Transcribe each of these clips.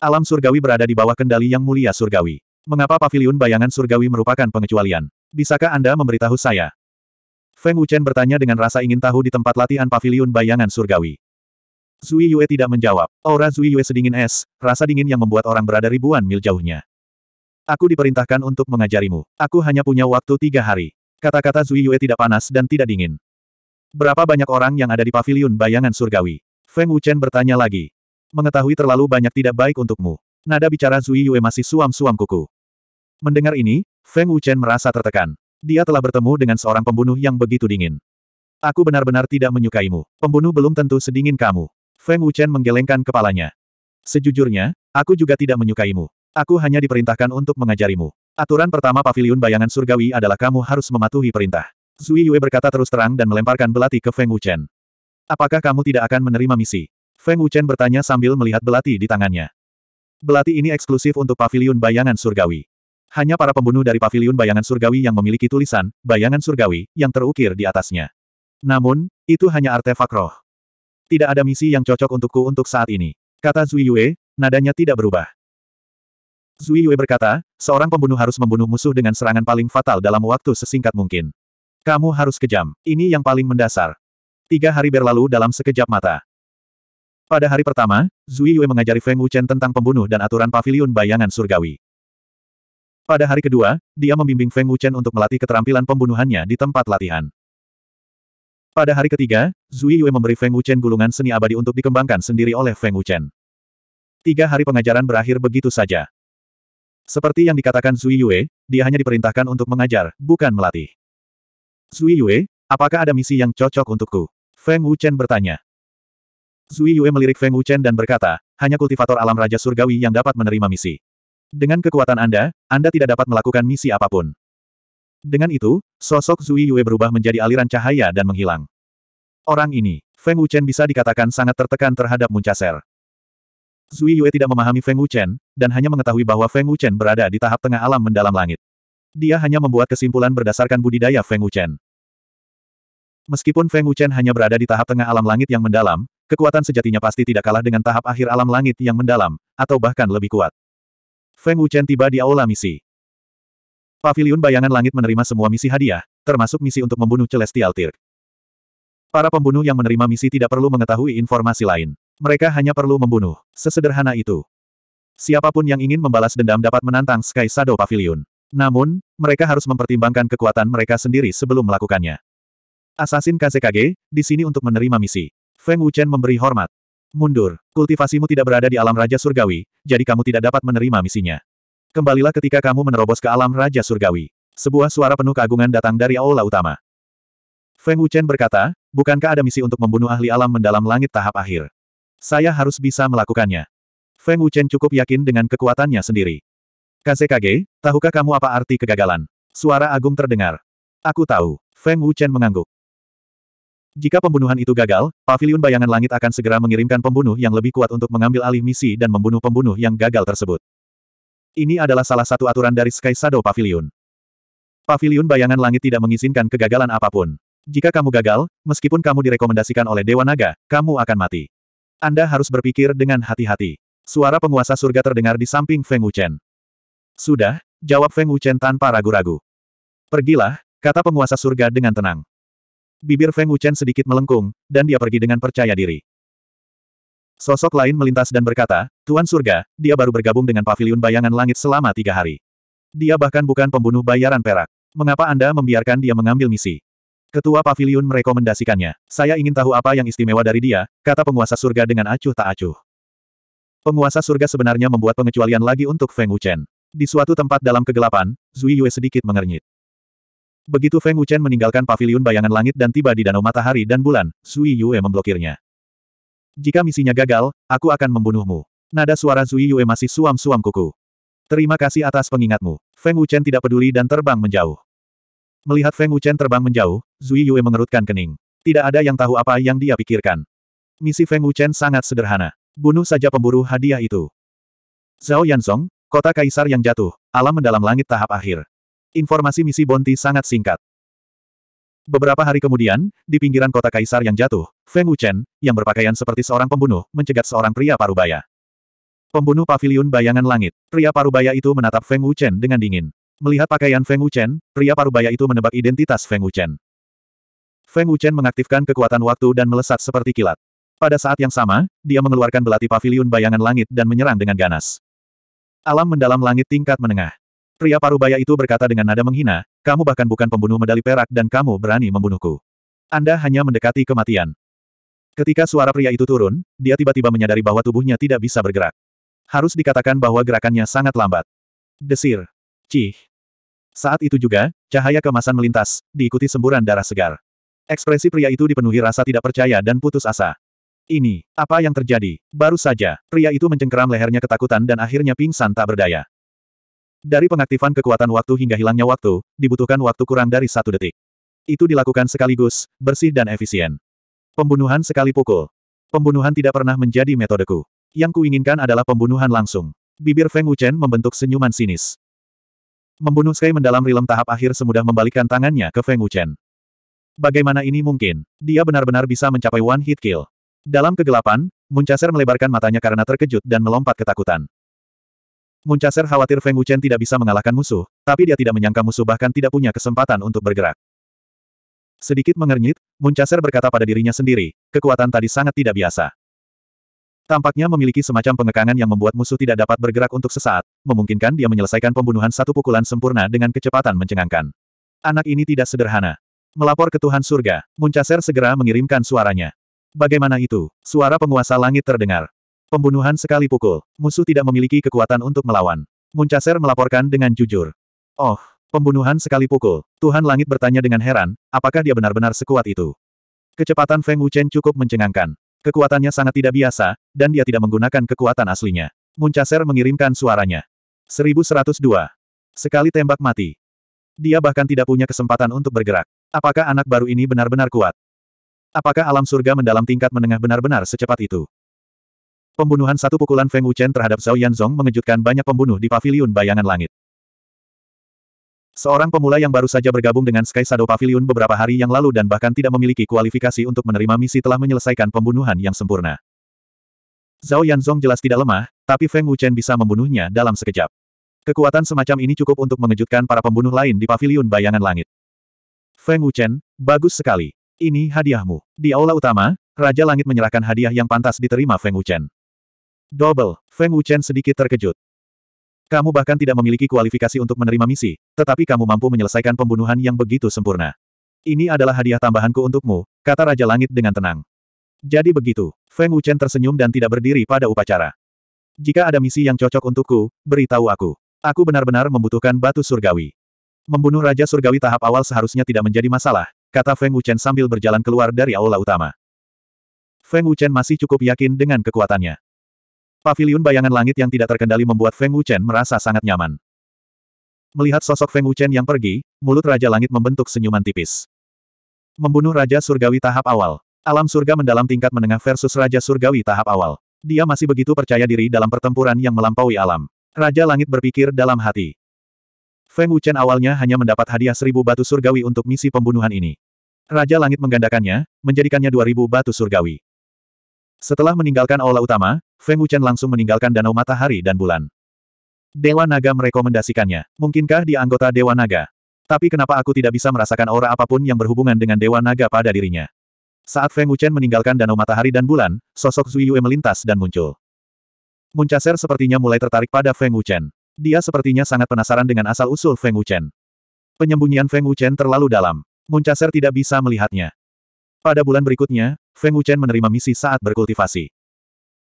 Alam surgawi berada di bawah kendali yang mulia surgawi. Mengapa pavilion bayangan surgawi merupakan pengecualian? Bisakah Anda memberitahu saya? Feng Wuchen bertanya dengan rasa ingin tahu di tempat latihan pavilion bayangan surgawi. Zui Yue tidak menjawab. Aura Zui Yue sedingin es, rasa dingin yang membuat orang berada ribuan mil jauhnya. Aku diperintahkan untuk mengajarimu. Aku hanya punya waktu tiga hari. Kata-kata Zui Yue tidak panas dan tidak dingin. Berapa banyak orang yang ada di pavilion bayangan surgawi? Feng Wuchen bertanya lagi. Mengetahui terlalu banyak tidak baik untukmu. Nada bicara Zui Yue masih suam-suam kuku. Mendengar ini, Feng Wuchen merasa tertekan. Dia telah bertemu dengan seorang pembunuh yang begitu dingin. Aku benar-benar tidak menyukaimu. Pembunuh belum tentu sedingin kamu. Feng Wuchen menggelengkan kepalanya. Sejujurnya, aku juga tidak menyukaimu. Aku hanya diperintahkan untuk mengajarimu. Aturan pertama Paviliun bayangan surgawi adalah kamu harus mematuhi perintah. Zui Yue berkata terus terang dan melemparkan belati ke Feng Wuchen. Apakah kamu tidak akan menerima misi? Feng Wuchen bertanya sambil melihat belati di tangannya. Belati ini eksklusif untuk paviliun bayangan surgawi. Hanya para pembunuh dari paviliun bayangan surgawi yang memiliki tulisan, bayangan surgawi, yang terukir di atasnya. Namun, itu hanya artefak roh. Tidak ada misi yang cocok untukku untuk saat ini. Kata Zui Yue, nadanya tidak berubah. Zui Yue berkata, seorang pembunuh harus membunuh musuh dengan serangan paling fatal dalam waktu sesingkat mungkin. Kamu harus kejam. Ini yang paling mendasar. Tiga hari berlalu dalam sekejap mata. Pada hari pertama, Zui Yue mengajari Feng Wuchen tentang pembunuh dan aturan paviliun bayangan surgawi. Pada hari kedua, dia membimbing Feng Wuchen untuk melatih keterampilan pembunuhannya di tempat latihan. Pada hari ketiga, Zui Yue memberi Feng Wuchen gulungan seni abadi untuk dikembangkan sendiri oleh Feng Wuchen. Tiga hari pengajaran berakhir begitu saja. Seperti yang dikatakan Zui Yue, dia hanya diperintahkan untuk mengajar, bukan melatih. Zui Yue, apakah ada misi yang cocok untukku? Feng Wuchen bertanya. Zui Yue melirik Feng Wuchen dan berkata, hanya kultivator alam Raja Surgawi yang dapat menerima misi. Dengan kekuatan Anda, Anda tidak dapat melakukan misi apapun. Dengan itu, sosok Zui Yue berubah menjadi aliran cahaya dan menghilang. Orang ini, Feng Wuchen bisa dikatakan sangat tertekan terhadap Muncaser. Zui Yue tidak memahami Feng Wuchen, dan hanya mengetahui bahwa Feng Wuchen berada di tahap tengah alam mendalam langit. Dia hanya membuat kesimpulan berdasarkan budidaya Feng Wuchen. Meskipun Feng Wuchen hanya berada di tahap tengah alam langit yang mendalam, Kekuatan sejatinya pasti tidak kalah dengan tahap akhir alam langit yang mendalam, atau bahkan lebih kuat. Feng Wuchen tiba di aula misi. Pavilion bayangan langit menerima semua misi hadiah, termasuk misi untuk membunuh Celestial Tyr. Para pembunuh yang menerima misi tidak perlu mengetahui informasi lain. Mereka hanya perlu membunuh. Sesederhana itu. Siapapun yang ingin membalas dendam dapat menantang Sky Shadow Pavilion. Namun, mereka harus mempertimbangkan kekuatan mereka sendiri sebelum melakukannya. Assassin KZKG, di sini untuk menerima misi. Feng Wuchen memberi hormat. Mundur. Kultivasimu tidak berada di alam Raja Surgawi, jadi kamu tidak dapat menerima misinya. Kembalilah ketika kamu menerobos ke alam Raja Surgawi. Sebuah suara penuh keagungan datang dari aula utama. Feng Wuchen berkata, bukankah ada misi untuk membunuh ahli alam mendalam langit tahap akhir? Saya harus bisa melakukannya. Feng Wuchen cukup yakin dengan kekuatannya sendiri. Kasekage, tahukah kamu apa arti kegagalan? Suara agung terdengar. Aku tahu. Feng Wuchen mengangguk. Jika pembunuhan itu gagal, Paviliun Bayangan Langit akan segera mengirimkan pembunuh yang lebih kuat untuk mengambil alih misi dan membunuh pembunuh yang gagal tersebut. Ini adalah salah satu aturan dari Sky Shadow Paviliun. Paviliun Bayangan Langit tidak mengizinkan kegagalan apapun. Jika kamu gagal, meskipun kamu direkomendasikan oleh Dewa Naga, kamu akan mati. Anda harus berpikir dengan hati-hati. Suara penguasa surga terdengar di samping Feng Wuchen. Sudah, jawab Feng Wuchen tanpa ragu-ragu. Pergilah, kata penguasa surga dengan tenang. Bibir Feng Wuchen sedikit melengkung, dan dia pergi dengan percaya diri. Sosok lain melintas dan berkata, Tuan Surga, dia baru bergabung dengan Paviliun bayangan langit selama tiga hari. Dia bahkan bukan pembunuh bayaran perak. Mengapa Anda membiarkan dia mengambil misi? Ketua Paviliun merekomendasikannya. Saya ingin tahu apa yang istimewa dari dia, kata penguasa surga dengan acuh tak acuh. Penguasa surga sebenarnya membuat pengecualian lagi untuk Feng Wuchen. Di suatu tempat dalam kegelapan, Zui Yue sedikit mengernyit. Begitu Feng Wuchen meninggalkan paviliun bayangan langit dan tiba di Danau Matahari dan Bulan, Sui Yue memblokirnya. Jika misinya gagal, aku akan membunuhmu. Nada suara Sui Yue masih suam-suam kuku. Terima kasih atas pengingatmu. Feng Wuchen tidak peduli dan terbang menjauh. Melihat Feng Wuchen terbang menjauh, Zui Yue mengerutkan kening. Tidak ada yang tahu apa yang dia pikirkan. Misi Feng Wuchen sangat sederhana. Bunuh saja pemburu hadiah itu. Zhao Yanzong, kota kaisar yang jatuh, alam mendalam langit tahap akhir. Informasi misi Bonti sangat singkat. Beberapa hari kemudian, di pinggiran kota Kaisar yang jatuh, Feng Wuchen, yang berpakaian seperti seorang pembunuh, mencegat seorang pria parubaya. Pembunuh pavilion bayangan langit, pria parubaya itu menatap Feng Wuchen dengan dingin. Melihat pakaian Feng Wuchen, pria parubaya itu menebak identitas Feng Wuchen. Feng Wuchen mengaktifkan kekuatan waktu dan melesat seperti kilat. Pada saat yang sama, dia mengeluarkan belati pavilion bayangan langit dan menyerang dengan ganas. Alam mendalam langit tingkat menengah. Pria parubaya itu berkata dengan nada menghina, kamu bahkan bukan pembunuh medali perak dan kamu berani membunuhku. Anda hanya mendekati kematian. Ketika suara pria itu turun, dia tiba-tiba menyadari bahwa tubuhnya tidak bisa bergerak. Harus dikatakan bahwa gerakannya sangat lambat. Desir. Cih. Saat itu juga, cahaya kemasan melintas, diikuti semburan darah segar. Ekspresi pria itu dipenuhi rasa tidak percaya dan putus asa. Ini, apa yang terjadi? Baru saja, pria itu mencengkeram lehernya ketakutan dan akhirnya pingsan tak berdaya. Dari pengaktifan kekuatan waktu hingga hilangnya waktu, dibutuhkan waktu kurang dari satu detik. Itu dilakukan sekaligus, bersih dan efisien. Pembunuhan sekali pukul. Pembunuhan tidak pernah menjadi metodeku. Yang kuinginkan adalah pembunuhan langsung. Bibir Feng Wuchen membentuk senyuman sinis. Membunuh Sky mendalam rilem tahap akhir semudah membalikkan tangannya ke Feng Wuchen. Bagaimana ini mungkin? Dia benar-benar bisa mencapai one hit kill. Dalam kegelapan, Muncaser melebarkan matanya karena terkejut dan melompat ketakutan. Muncaser khawatir Feng Wuchen tidak bisa mengalahkan musuh, tapi dia tidak menyangka musuh bahkan tidak punya kesempatan untuk bergerak. Sedikit mengernyit, Muncaser berkata pada dirinya sendiri, kekuatan tadi sangat tidak biasa. Tampaknya memiliki semacam pengekangan yang membuat musuh tidak dapat bergerak untuk sesaat, memungkinkan dia menyelesaikan pembunuhan satu pukulan sempurna dengan kecepatan mencengangkan. Anak ini tidak sederhana. Melapor ke Tuhan surga, Muncaser segera mengirimkan suaranya. Bagaimana itu? Suara penguasa langit terdengar. Pembunuhan sekali pukul. Musuh tidak memiliki kekuatan untuk melawan. Muncaser melaporkan dengan jujur. Oh, pembunuhan sekali pukul. Tuhan Langit bertanya dengan heran, apakah dia benar-benar sekuat itu? Kecepatan Feng Wuchen cukup mencengangkan. Kekuatannya sangat tidak biasa, dan dia tidak menggunakan kekuatan aslinya. Muncaser mengirimkan suaranya. 1102. Sekali tembak mati. Dia bahkan tidak punya kesempatan untuk bergerak. Apakah anak baru ini benar-benar kuat? Apakah alam surga mendalam tingkat menengah benar-benar secepat itu? Pembunuhan satu pukulan Feng Wuchen terhadap Zhao Yanzong mengejutkan banyak pembunuh di paviliun bayangan langit. Seorang pemula yang baru saja bergabung dengan Sky Shadow Pavilion beberapa hari yang lalu dan bahkan tidak memiliki kualifikasi untuk menerima misi telah menyelesaikan pembunuhan yang sempurna. Zhao Yanzong jelas tidak lemah, tapi Feng Wuchen bisa membunuhnya dalam sekejap. Kekuatan semacam ini cukup untuk mengejutkan para pembunuh lain di Paviliun bayangan langit. Feng Wuchen, bagus sekali. Ini hadiahmu. Di aula utama, Raja Langit menyerahkan hadiah yang pantas diterima Feng Wuchen. Double, Feng Wuchen sedikit terkejut. Kamu bahkan tidak memiliki kualifikasi untuk menerima misi, tetapi kamu mampu menyelesaikan pembunuhan yang begitu sempurna. Ini adalah hadiah tambahanku untukmu, kata Raja Langit dengan tenang. Jadi begitu, Feng Wuchen tersenyum dan tidak berdiri pada upacara. Jika ada misi yang cocok untukku, beritahu aku. Aku benar-benar membutuhkan batu surgawi. Membunuh Raja Surgawi tahap awal seharusnya tidak menjadi masalah, kata Feng Wuchen sambil berjalan keluar dari aula utama. Feng Wuchen masih cukup yakin dengan kekuatannya. Pavilion bayangan langit yang tidak terkendali membuat Feng Wuchen merasa sangat nyaman. Melihat sosok Feng Wuchen yang pergi, mulut Raja Langit membentuk senyuman tipis. Membunuh Raja Surgawi tahap awal. Alam surga mendalam tingkat menengah versus Raja Surgawi tahap awal. Dia masih begitu percaya diri dalam pertempuran yang melampaui alam. Raja Langit berpikir dalam hati. Feng Wuchen awalnya hanya mendapat hadiah seribu batu surgawi untuk misi pembunuhan ini. Raja Langit menggandakannya, menjadikannya dua ribu batu surgawi. Setelah meninggalkan aula utama, Feng Wuchen langsung meninggalkan danau matahari dan bulan. Dewa Naga merekomendasikannya. Mungkinkah dia anggota Dewa Naga? Tapi kenapa aku tidak bisa merasakan aura apapun yang berhubungan dengan Dewa Naga pada dirinya? Saat Feng Wuchen meninggalkan danau matahari dan bulan, sosok Zui Yue melintas dan muncul. Muncaser sepertinya mulai tertarik pada Feng Wuchen. Dia sepertinya sangat penasaran dengan asal-usul Feng Wuchen. Penyembunyian Feng Wuchen terlalu dalam. Muncaser tidak bisa melihatnya. Pada bulan berikutnya, Feng Wuchen menerima misi saat berkultivasi.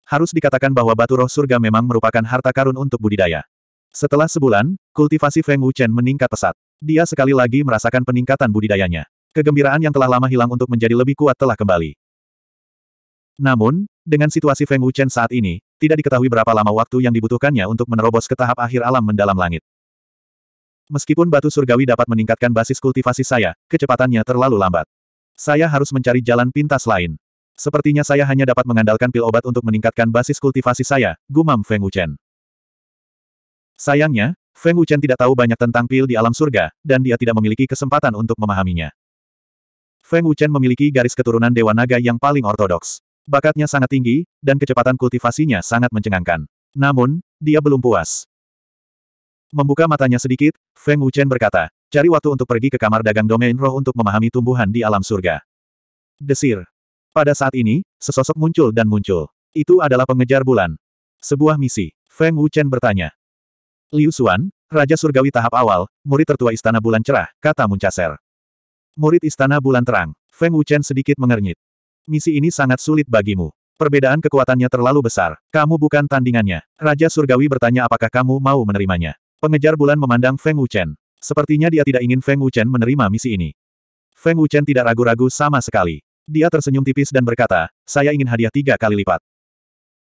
Harus dikatakan bahwa batu roh surga memang merupakan harta karun untuk budidaya. Setelah sebulan, kultivasi Feng Wuchen meningkat pesat. Dia sekali lagi merasakan peningkatan budidayanya. Kegembiraan yang telah lama hilang untuk menjadi lebih kuat telah kembali. Namun, dengan situasi Feng Wuchen saat ini, tidak diketahui berapa lama waktu yang dibutuhkannya untuk menerobos ke tahap akhir alam mendalam langit. Meskipun batu surgawi dapat meningkatkan basis kultivasi saya, kecepatannya terlalu lambat. Saya harus mencari jalan pintas lain. Sepertinya saya hanya dapat mengandalkan pil obat untuk meningkatkan basis kultivasi saya, gumam Feng Wuchen. Sayangnya, Feng Wuchen tidak tahu banyak tentang pil di alam surga, dan dia tidak memiliki kesempatan untuk memahaminya. Feng Wuchen memiliki garis keturunan Dewa Naga yang paling ortodoks. Bakatnya sangat tinggi, dan kecepatan kultivasinya sangat mencengangkan. Namun, dia belum puas. Membuka matanya sedikit, Feng Wuchen berkata, cari waktu untuk pergi ke kamar dagang domain roh untuk memahami tumbuhan di alam surga. Desir. Pada saat ini, sesosok muncul dan muncul. Itu adalah pengejar bulan. Sebuah misi. Feng Wuchen bertanya. Liu Xuan, Raja Surgawi tahap awal, murid tertua Istana Bulan Cerah, kata Muncaser. Murid Istana Bulan Terang. Feng Wuchen sedikit mengernyit. Misi ini sangat sulit bagimu. Perbedaan kekuatannya terlalu besar. Kamu bukan tandingannya. Raja Surgawi bertanya apakah kamu mau menerimanya. Pengejar bulan memandang Feng Wuchen. Sepertinya dia tidak ingin Feng Wuchen menerima misi ini. Feng Wuchen tidak ragu-ragu sama sekali. Dia tersenyum tipis dan berkata, saya ingin hadiah tiga kali lipat.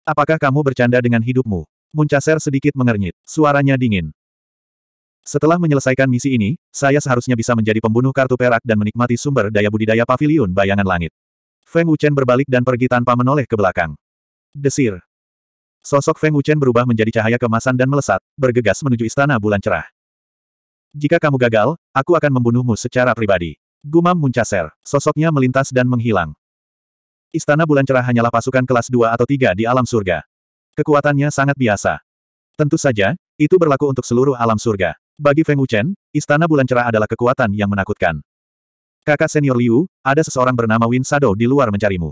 Apakah kamu bercanda dengan hidupmu? Muncaser sedikit mengernyit. Suaranya dingin. Setelah menyelesaikan misi ini, saya seharusnya bisa menjadi pembunuh kartu perak dan menikmati sumber daya budidaya Pavilion bayangan langit. Feng Wuchen berbalik dan pergi tanpa menoleh ke belakang. Desir. Sosok Feng Wuchen berubah menjadi cahaya kemasan dan melesat, bergegas menuju istana bulan cerah. Jika kamu gagal, aku akan membunuhmu secara pribadi. Gumam Muncaser, sosoknya melintas dan menghilang. Istana Bulan Cerah hanyalah pasukan kelas 2 atau 3 di alam surga. Kekuatannya sangat biasa. Tentu saja, itu berlaku untuk seluruh alam surga. Bagi Feng Wuchen, Istana Bulan Cerah adalah kekuatan yang menakutkan. Kakak senior Liu, ada seseorang bernama Win Sado di luar mencarimu.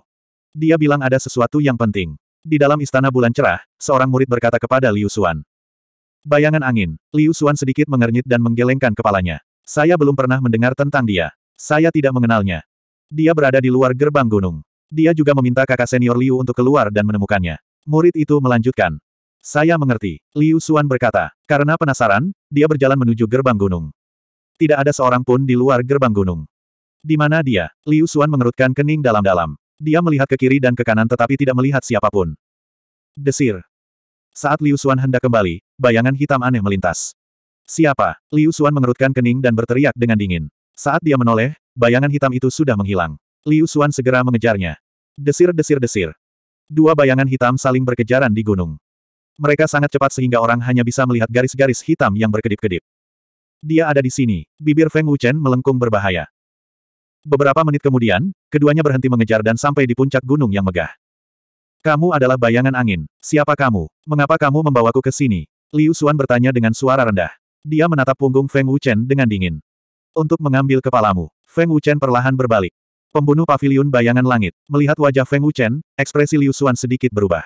Dia bilang ada sesuatu yang penting. Di dalam Istana Bulan Cerah, seorang murid berkata kepada Liu Xuan. Bayangan angin, Liu Xuan sedikit mengernyit dan menggelengkan kepalanya. Saya belum pernah mendengar tentang dia. Saya tidak mengenalnya. Dia berada di luar gerbang gunung. Dia juga meminta kakak senior Liu untuk keluar dan menemukannya. Murid itu melanjutkan. Saya mengerti, Liu Xuan berkata. Karena penasaran, dia berjalan menuju gerbang gunung. Tidak ada seorang pun di luar gerbang gunung. Di mana dia? Liu Xuan mengerutkan kening dalam-dalam. Dia melihat ke kiri dan ke kanan tetapi tidak melihat siapapun. Desir. Saat Liu Xuan hendak kembali, bayangan hitam aneh melintas. Siapa? Liu Xuan mengerutkan kening dan berteriak dengan dingin. Saat dia menoleh, bayangan hitam itu sudah menghilang. Liu Xuan segera mengejarnya. Desir-desir-desir. Dua bayangan hitam saling berkejaran di gunung. Mereka sangat cepat sehingga orang hanya bisa melihat garis-garis hitam yang berkedip-kedip. Dia ada di sini, bibir Feng Wuchen melengkung berbahaya. Beberapa menit kemudian, keduanya berhenti mengejar dan sampai di puncak gunung yang megah. Kamu adalah bayangan angin. Siapa kamu? Mengapa kamu membawaku ke sini? Liu Xuan bertanya dengan suara rendah. Dia menatap punggung Feng Wuchen dengan dingin. Untuk mengambil kepalamu, Feng Wuchen perlahan berbalik. Pembunuh pavilion bayangan langit, melihat wajah Feng Wuchen, ekspresi Liu Xuan sedikit berubah.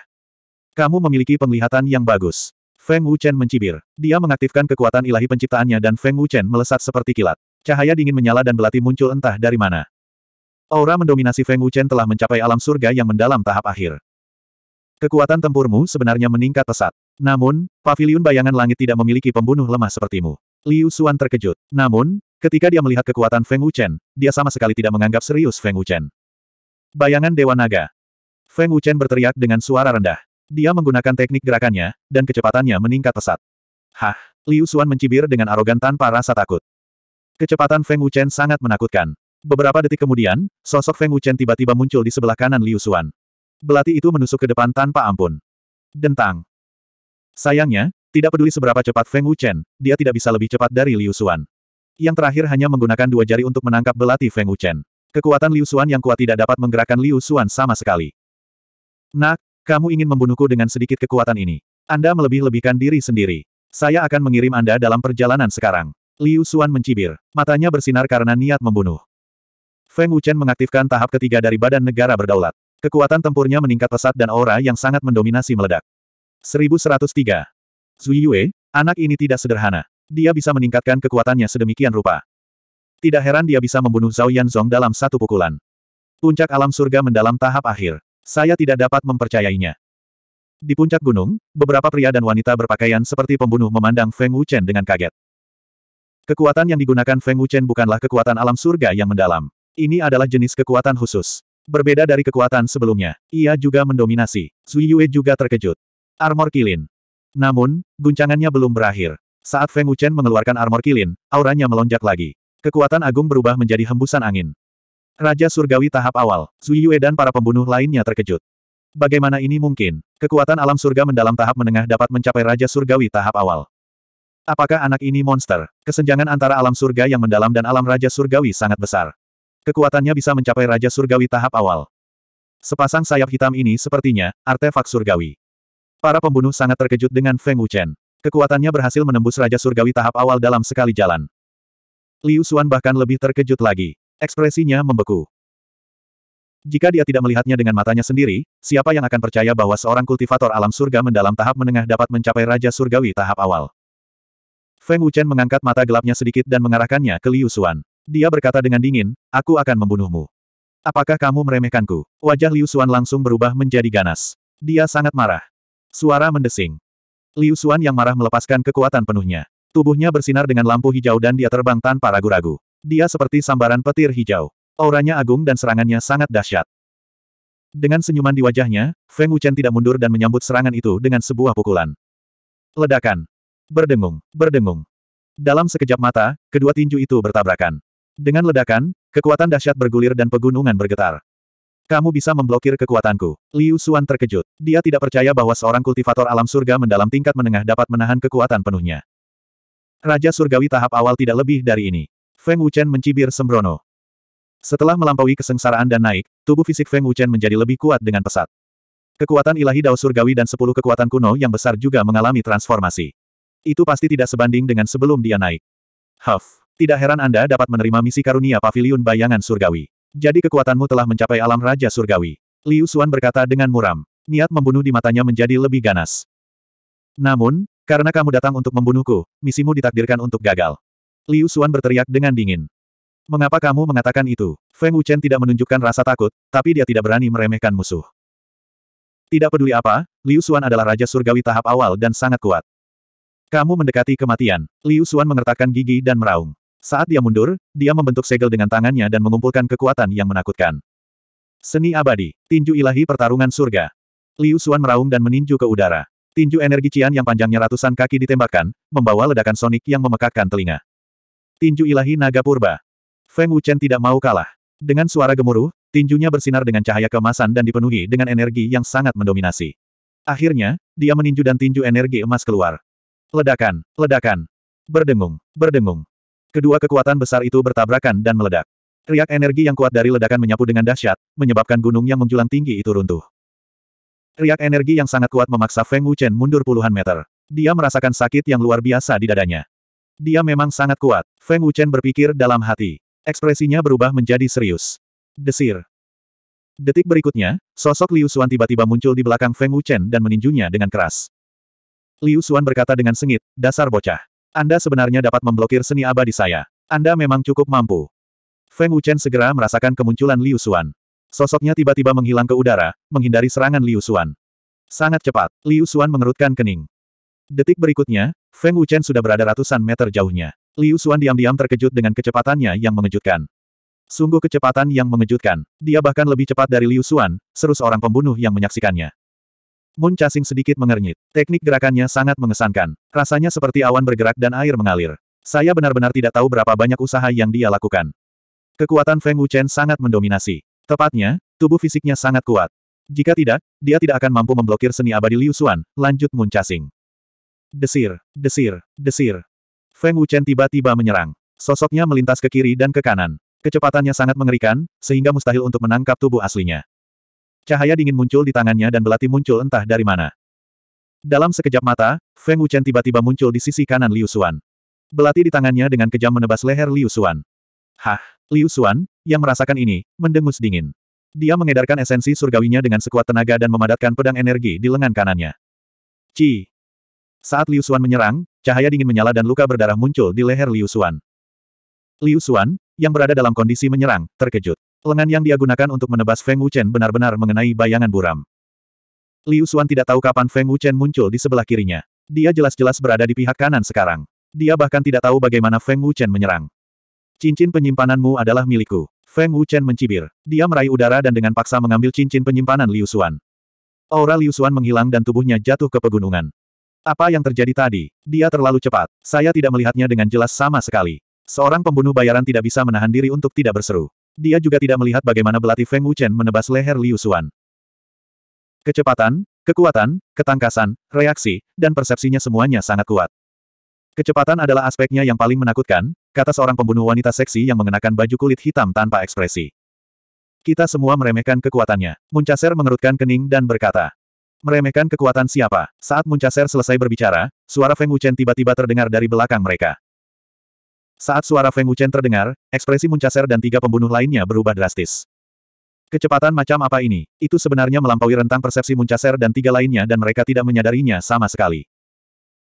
Kamu memiliki penglihatan yang bagus. Feng Wuchen mencibir. Dia mengaktifkan kekuatan ilahi penciptaannya dan Feng Wuchen melesat seperti kilat. Cahaya dingin menyala dan belati muncul entah dari mana. Aura mendominasi Feng Wuchen telah mencapai alam surga yang mendalam tahap akhir. Kekuatan tempurmu sebenarnya meningkat pesat. Namun, pavilion bayangan langit tidak memiliki pembunuh lemah sepertimu. Liu Xuan terkejut. Namun, Ketika dia melihat kekuatan Feng Wuchen, dia sama sekali tidak menganggap serius Feng Wuchen. Bayangan Dewa Naga. Feng Wuchen berteriak dengan suara rendah. Dia menggunakan teknik gerakannya, dan kecepatannya meningkat pesat. Hah! Liu Xuan mencibir dengan arogan tanpa rasa takut. Kecepatan Feng Wuchen sangat menakutkan. Beberapa detik kemudian, sosok Feng Wuchen tiba-tiba muncul di sebelah kanan Liu Xuan. Belati itu menusuk ke depan tanpa ampun. Dentang. Sayangnya, tidak peduli seberapa cepat Feng Wuchen, dia tidak bisa lebih cepat dari Liu Xuan. Yang terakhir hanya menggunakan dua jari untuk menangkap belati Feng Wuchen. Kekuatan Liu Xuan yang kuat tidak dapat menggerakkan Liu Xuan sama sekali. Nak, kamu ingin membunuhku dengan sedikit kekuatan ini. Anda melebih-lebihkan diri sendiri. Saya akan mengirim Anda dalam perjalanan sekarang. Liu Xuan mencibir. Matanya bersinar karena niat membunuh. Feng Wuchen mengaktifkan tahap ketiga dari badan negara berdaulat. Kekuatan tempurnya meningkat pesat dan aura yang sangat mendominasi meledak. 1103. Zui Yue, anak ini tidak sederhana. Dia bisa meningkatkan kekuatannya sedemikian rupa. Tidak heran dia bisa membunuh Zhao Yanzong dalam satu pukulan. Puncak alam surga mendalam tahap akhir. Saya tidak dapat mempercayainya. Di puncak gunung, beberapa pria dan wanita berpakaian seperti pembunuh memandang Feng Wuchen dengan kaget. Kekuatan yang digunakan Feng Wuchen bukanlah kekuatan alam surga yang mendalam. Ini adalah jenis kekuatan khusus. Berbeda dari kekuatan sebelumnya, ia juga mendominasi. Zui Yue juga terkejut. Armor Kilin. Namun, guncangannya belum berakhir. Saat Feng Wuchen mengeluarkan armor kilin, auranya melonjak lagi. Kekuatan agung berubah menjadi hembusan angin. Raja Surgawi tahap awal, Zui Yue dan para pembunuh lainnya terkejut. Bagaimana ini mungkin? Kekuatan alam surga mendalam tahap menengah dapat mencapai Raja Surgawi tahap awal. Apakah anak ini monster? Kesenjangan antara alam surga yang mendalam dan alam Raja Surgawi sangat besar. Kekuatannya bisa mencapai Raja Surgawi tahap awal. Sepasang sayap hitam ini sepertinya, artefak surgawi. Para pembunuh sangat terkejut dengan Feng Wuchen. Kekuatannya berhasil menembus Raja Surgawi tahap awal dalam sekali jalan. Liu Xuan bahkan lebih terkejut lagi. Ekspresinya membeku. Jika dia tidak melihatnya dengan matanya sendiri, siapa yang akan percaya bahwa seorang kultivator alam surga mendalam tahap menengah dapat mencapai Raja Surgawi tahap awal? Feng Wuchen mengangkat mata gelapnya sedikit dan mengarahkannya ke Liu Xuan. Dia berkata dengan dingin, aku akan membunuhmu. Apakah kamu meremehkanku? Wajah Liu Xuan langsung berubah menjadi ganas. Dia sangat marah. Suara mendesing. Liu Xuan yang marah melepaskan kekuatan penuhnya. Tubuhnya bersinar dengan lampu hijau dan dia terbang tanpa ragu-ragu. Dia seperti sambaran petir hijau. Auranya agung dan serangannya sangat dahsyat. Dengan senyuman di wajahnya, Feng Wuchen tidak mundur dan menyambut serangan itu dengan sebuah pukulan. Ledakan. Berdengung, berdengung. Dalam sekejap mata, kedua tinju itu bertabrakan. Dengan ledakan, kekuatan dahsyat bergulir dan pegunungan bergetar. Kamu bisa memblokir kekuatanku. Liu Xuan terkejut. Dia tidak percaya bahwa seorang kultivator alam surga mendalam tingkat menengah dapat menahan kekuatan penuhnya. Raja surgawi tahap awal tidak lebih dari ini. Feng Wuchen mencibir sembrono. Setelah melampaui kesengsaraan dan naik, tubuh fisik Feng Wuchen menjadi lebih kuat dengan pesat. Kekuatan ilahi dao surgawi dan sepuluh kekuatan kuno yang besar juga mengalami transformasi. Itu pasti tidak sebanding dengan sebelum dia naik. Huff, tidak heran Anda dapat menerima misi karunia pavilion bayangan surgawi. Jadi kekuatanmu telah mencapai alam Raja Surgawi. Liu Xuan berkata dengan muram. Niat membunuh di matanya menjadi lebih ganas. Namun, karena kamu datang untuk membunuhku, misimu ditakdirkan untuk gagal. Liu Xuan berteriak dengan dingin. Mengapa kamu mengatakan itu? Feng Wuchen tidak menunjukkan rasa takut, tapi dia tidak berani meremehkan musuh. Tidak peduli apa, Liu Xuan adalah Raja Surgawi tahap awal dan sangat kuat. Kamu mendekati kematian. Liu Xuan mengertakkan gigi dan meraung. Saat dia mundur, dia membentuk segel dengan tangannya dan mengumpulkan kekuatan yang menakutkan. Seni abadi, tinju ilahi pertarungan surga. Liu Xuan meraung dan meninju ke udara. Tinju energi Cian yang panjangnya ratusan kaki ditembakkan, membawa ledakan sonik yang memekakkan telinga. Tinju ilahi naga purba. Feng Wuchen tidak mau kalah. Dengan suara gemuruh, tinjunya bersinar dengan cahaya kemasan dan dipenuhi dengan energi yang sangat mendominasi. Akhirnya, dia meninju dan tinju energi emas keluar. Ledakan, ledakan. Berdengung, berdengung. Kedua kekuatan besar itu bertabrakan dan meledak. Riak energi yang kuat dari ledakan menyapu dengan dahsyat, menyebabkan gunung yang menjulang tinggi itu runtuh. Riak energi yang sangat kuat memaksa Feng Wuchen mundur puluhan meter. Dia merasakan sakit yang luar biasa di dadanya. Dia memang sangat kuat, Feng Wuchen berpikir dalam hati. Ekspresinya berubah menjadi serius. Desir. Detik berikutnya, sosok Liu Xuan tiba-tiba muncul di belakang Feng Wuchen dan meninjunya dengan keras. Liu Xuan berkata dengan sengit, dasar bocah. Anda sebenarnya dapat memblokir seni abadi saya. Anda memang cukup mampu. Feng Wuchen segera merasakan kemunculan Liu Xuan. Sosoknya tiba-tiba menghilang ke udara, menghindari serangan Liu Xuan. Sangat cepat, Liu Xuan mengerutkan kening. Detik berikutnya, Feng Wuchen sudah berada ratusan meter jauhnya. Liu Xuan diam-diam terkejut dengan kecepatannya yang mengejutkan. Sungguh kecepatan yang mengejutkan. Dia bahkan lebih cepat dari Liu Xuan, seru seorang pembunuh yang menyaksikannya. Mun Chasing sedikit mengernyit. Teknik gerakannya sangat mengesankan. Rasanya seperti awan bergerak dan air mengalir. Saya benar-benar tidak tahu berapa banyak usaha yang dia lakukan. Kekuatan Feng Wuchen sangat mendominasi. Tepatnya, tubuh fisiknya sangat kuat. Jika tidak, dia tidak akan mampu memblokir seni abadi Liu Xuan, lanjut Mun Chasing. Desir, desir, desir. Feng Wuchen tiba-tiba menyerang. Sosoknya melintas ke kiri dan ke kanan. Kecepatannya sangat mengerikan, sehingga mustahil untuk menangkap tubuh aslinya. Cahaya dingin muncul di tangannya dan belati muncul entah dari mana. Dalam sekejap mata, Feng Wuchen tiba-tiba muncul di sisi kanan Liu Xuan. Belati di tangannya dengan kejam menebas leher Liu Xuan. Hah, Liu Xuan, yang merasakan ini, mendengus dingin. Dia mengedarkan esensi surgawinya dengan sekuat tenaga dan memadatkan pedang energi di lengan kanannya. Ci. Saat Liu Xuan menyerang, cahaya dingin menyala dan luka berdarah muncul di leher Liu Xuan. Liu Xuan, yang berada dalam kondisi menyerang, terkejut. Lengan yang dia gunakan untuk menebas Feng Wuchen benar-benar mengenai bayangan buram. Liu Xuan tidak tahu kapan Feng Wuchen muncul di sebelah kirinya. Dia jelas-jelas berada di pihak kanan sekarang. Dia bahkan tidak tahu bagaimana Feng Wuchen menyerang. Cincin penyimpananmu adalah milikku. Feng Wuchen mencibir. Dia meraih udara dan dengan paksa mengambil cincin penyimpanan Liu Xuan. Aura Liu Xuan menghilang dan tubuhnya jatuh ke pegunungan. Apa yang terjadi tadi? Dia terlalu cepat. Saya tidak melihatnya dengan jelas sama sekali. Seorang pembunuh bayaran tidak bisa menahan diri untuk tidak berseru. Dia juga tidak melihat bagaimana belati Feng Wuchen menebas leher Liu Xuan. Kecepatan, kekuatan, ketangkasan, reaksi, dan persepsinya semuanya sangat kuat. Kecepatan adalah aspeknya yang paling menakutkan, kata seorang pembunuh wanita seksi yang mengenakan baju kulit hitam tanpa ekspresi. Kita semua meremehkan kekuatannya. Muncaser mengerutkan kening dan berkata, Meremehkan kekuatan siapa? Saat Muncaser selesai berbicara, suara Feng Wuchen tiba-tiba terdengar dari belakang mereka. Saat suara Feng Wuchen terdengar, ekspresi Muncaser dan tiga pembunuh lainnya berubah drastis. Kecepatan macam apa ini? Itu sebenarnya melampaui rentang persepsi Muncaser dan tiga lainnya dan mereka tidak menyadarinya sama sekali.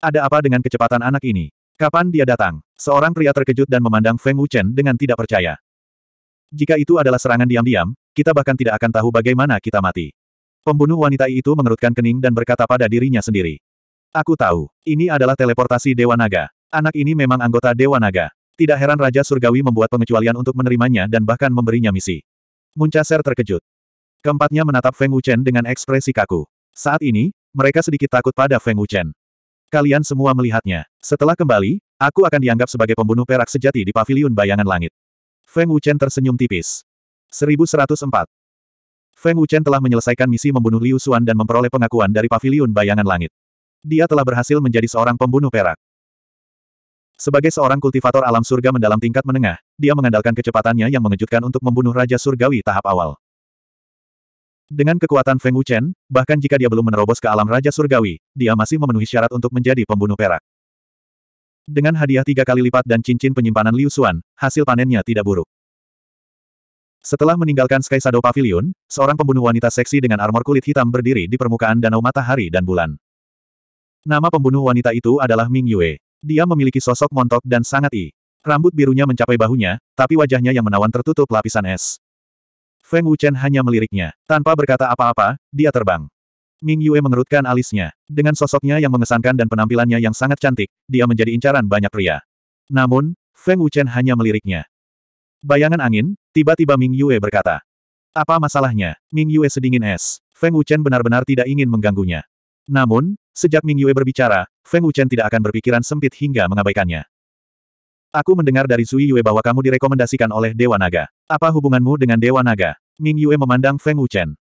Ada apa dengan kecepatan anak ini? Kapan dia datang? Seorang pria terkejut dan memandang Feng Wuchen dengan tidak percaya. Jika itu adalah serangan diam-diam, kita bahkan tidak akan tahu bagaimana kita mati. Pembunuh wanita itu mengerutkan kening dan berkata pada dirinya sendiri. Aku tahu, ini adalah teleportasi Dewa Naga. Anak ini memang anggota Dewa Naga. Tidak heran Raja Surgawi membuat pengecualian untuk menerimanya dan bahkan memberinya misi. Muncaser terkejut. Keempatnya menatap Feng Wuchen dengan ekspresi kaku. Saat ini, mereka sedikit takut pada Feng Wuchen. Kalian semua melihatnya. Setelah kembali, aku akan dianggap sebagai pembunuh perak sejati di paviliun bayangan langit. Feng Wuchen tersenyum tipis. 1104. Feng Wuchen telah menyelesaikan misi membunuh Liu Xuan dan memperoleh pengakuan dari paviliun bayangan langit. Dia telah berhasil menjadi seorang pembunuh perak. Sebagai seorang kultivator alam surga mendalam tingkat menengah, dia mengandalkan kecepatannya yang mengejutkan untuk membunuh Raja Surgawi tahap awal. Dengan kekuatan Feng Wuchen, bahkan jika dia belum menerobos ke alam Raja Surgawi, dia masih memenuhi syarat untuk menjadi pembunuh perak. Dengan hadiah tiga kali lipat dan cincin penyimpanan Liu Xuan, hasil panennya tidak buruk. Setelah meninggalkan Sky Shadow Pavilion, seorang pembunuh wanita seksi dengan armor kulit hitam berdiri di permukaan danau matahari dan bulan. Nama pembunuh wanita itu adalah Ming Yue. Dia memiliki sosok montok dan sangat i. Rambut birunya mencapai bahunya, tapi wajahnya yang menawan tertutup lapisan es. Feng Wuchen hanya meliriknya. Tanpa berkata apa-apa, dia terbang. Ming Yue mengerutkan alisnya. Dengan sosoknya yang mengesankan dan penampilannya yang sangat cantik, dia menjadi incaran banyak pria. Namun, Feng Wuchen hanya meliriknya. Bayangan angin, tiba-tiba Ming Yue berkata. Apa masalahnya? Ming Yue sedingin es. Feng Wuchen benar-benar tidak ingin mengganggunya. Namun, sejak Ming Yue berbicara, Feng Wuchen tidak akan berpikiran sempit hingga mengabaikannya. Aku mendengar dari Zui Yue bahwa kamu direkomendasikan oleh Dewa Naga. Apa hubunganmu dengan Dewa Naga? Ming Yue memandang Feng Wuchen.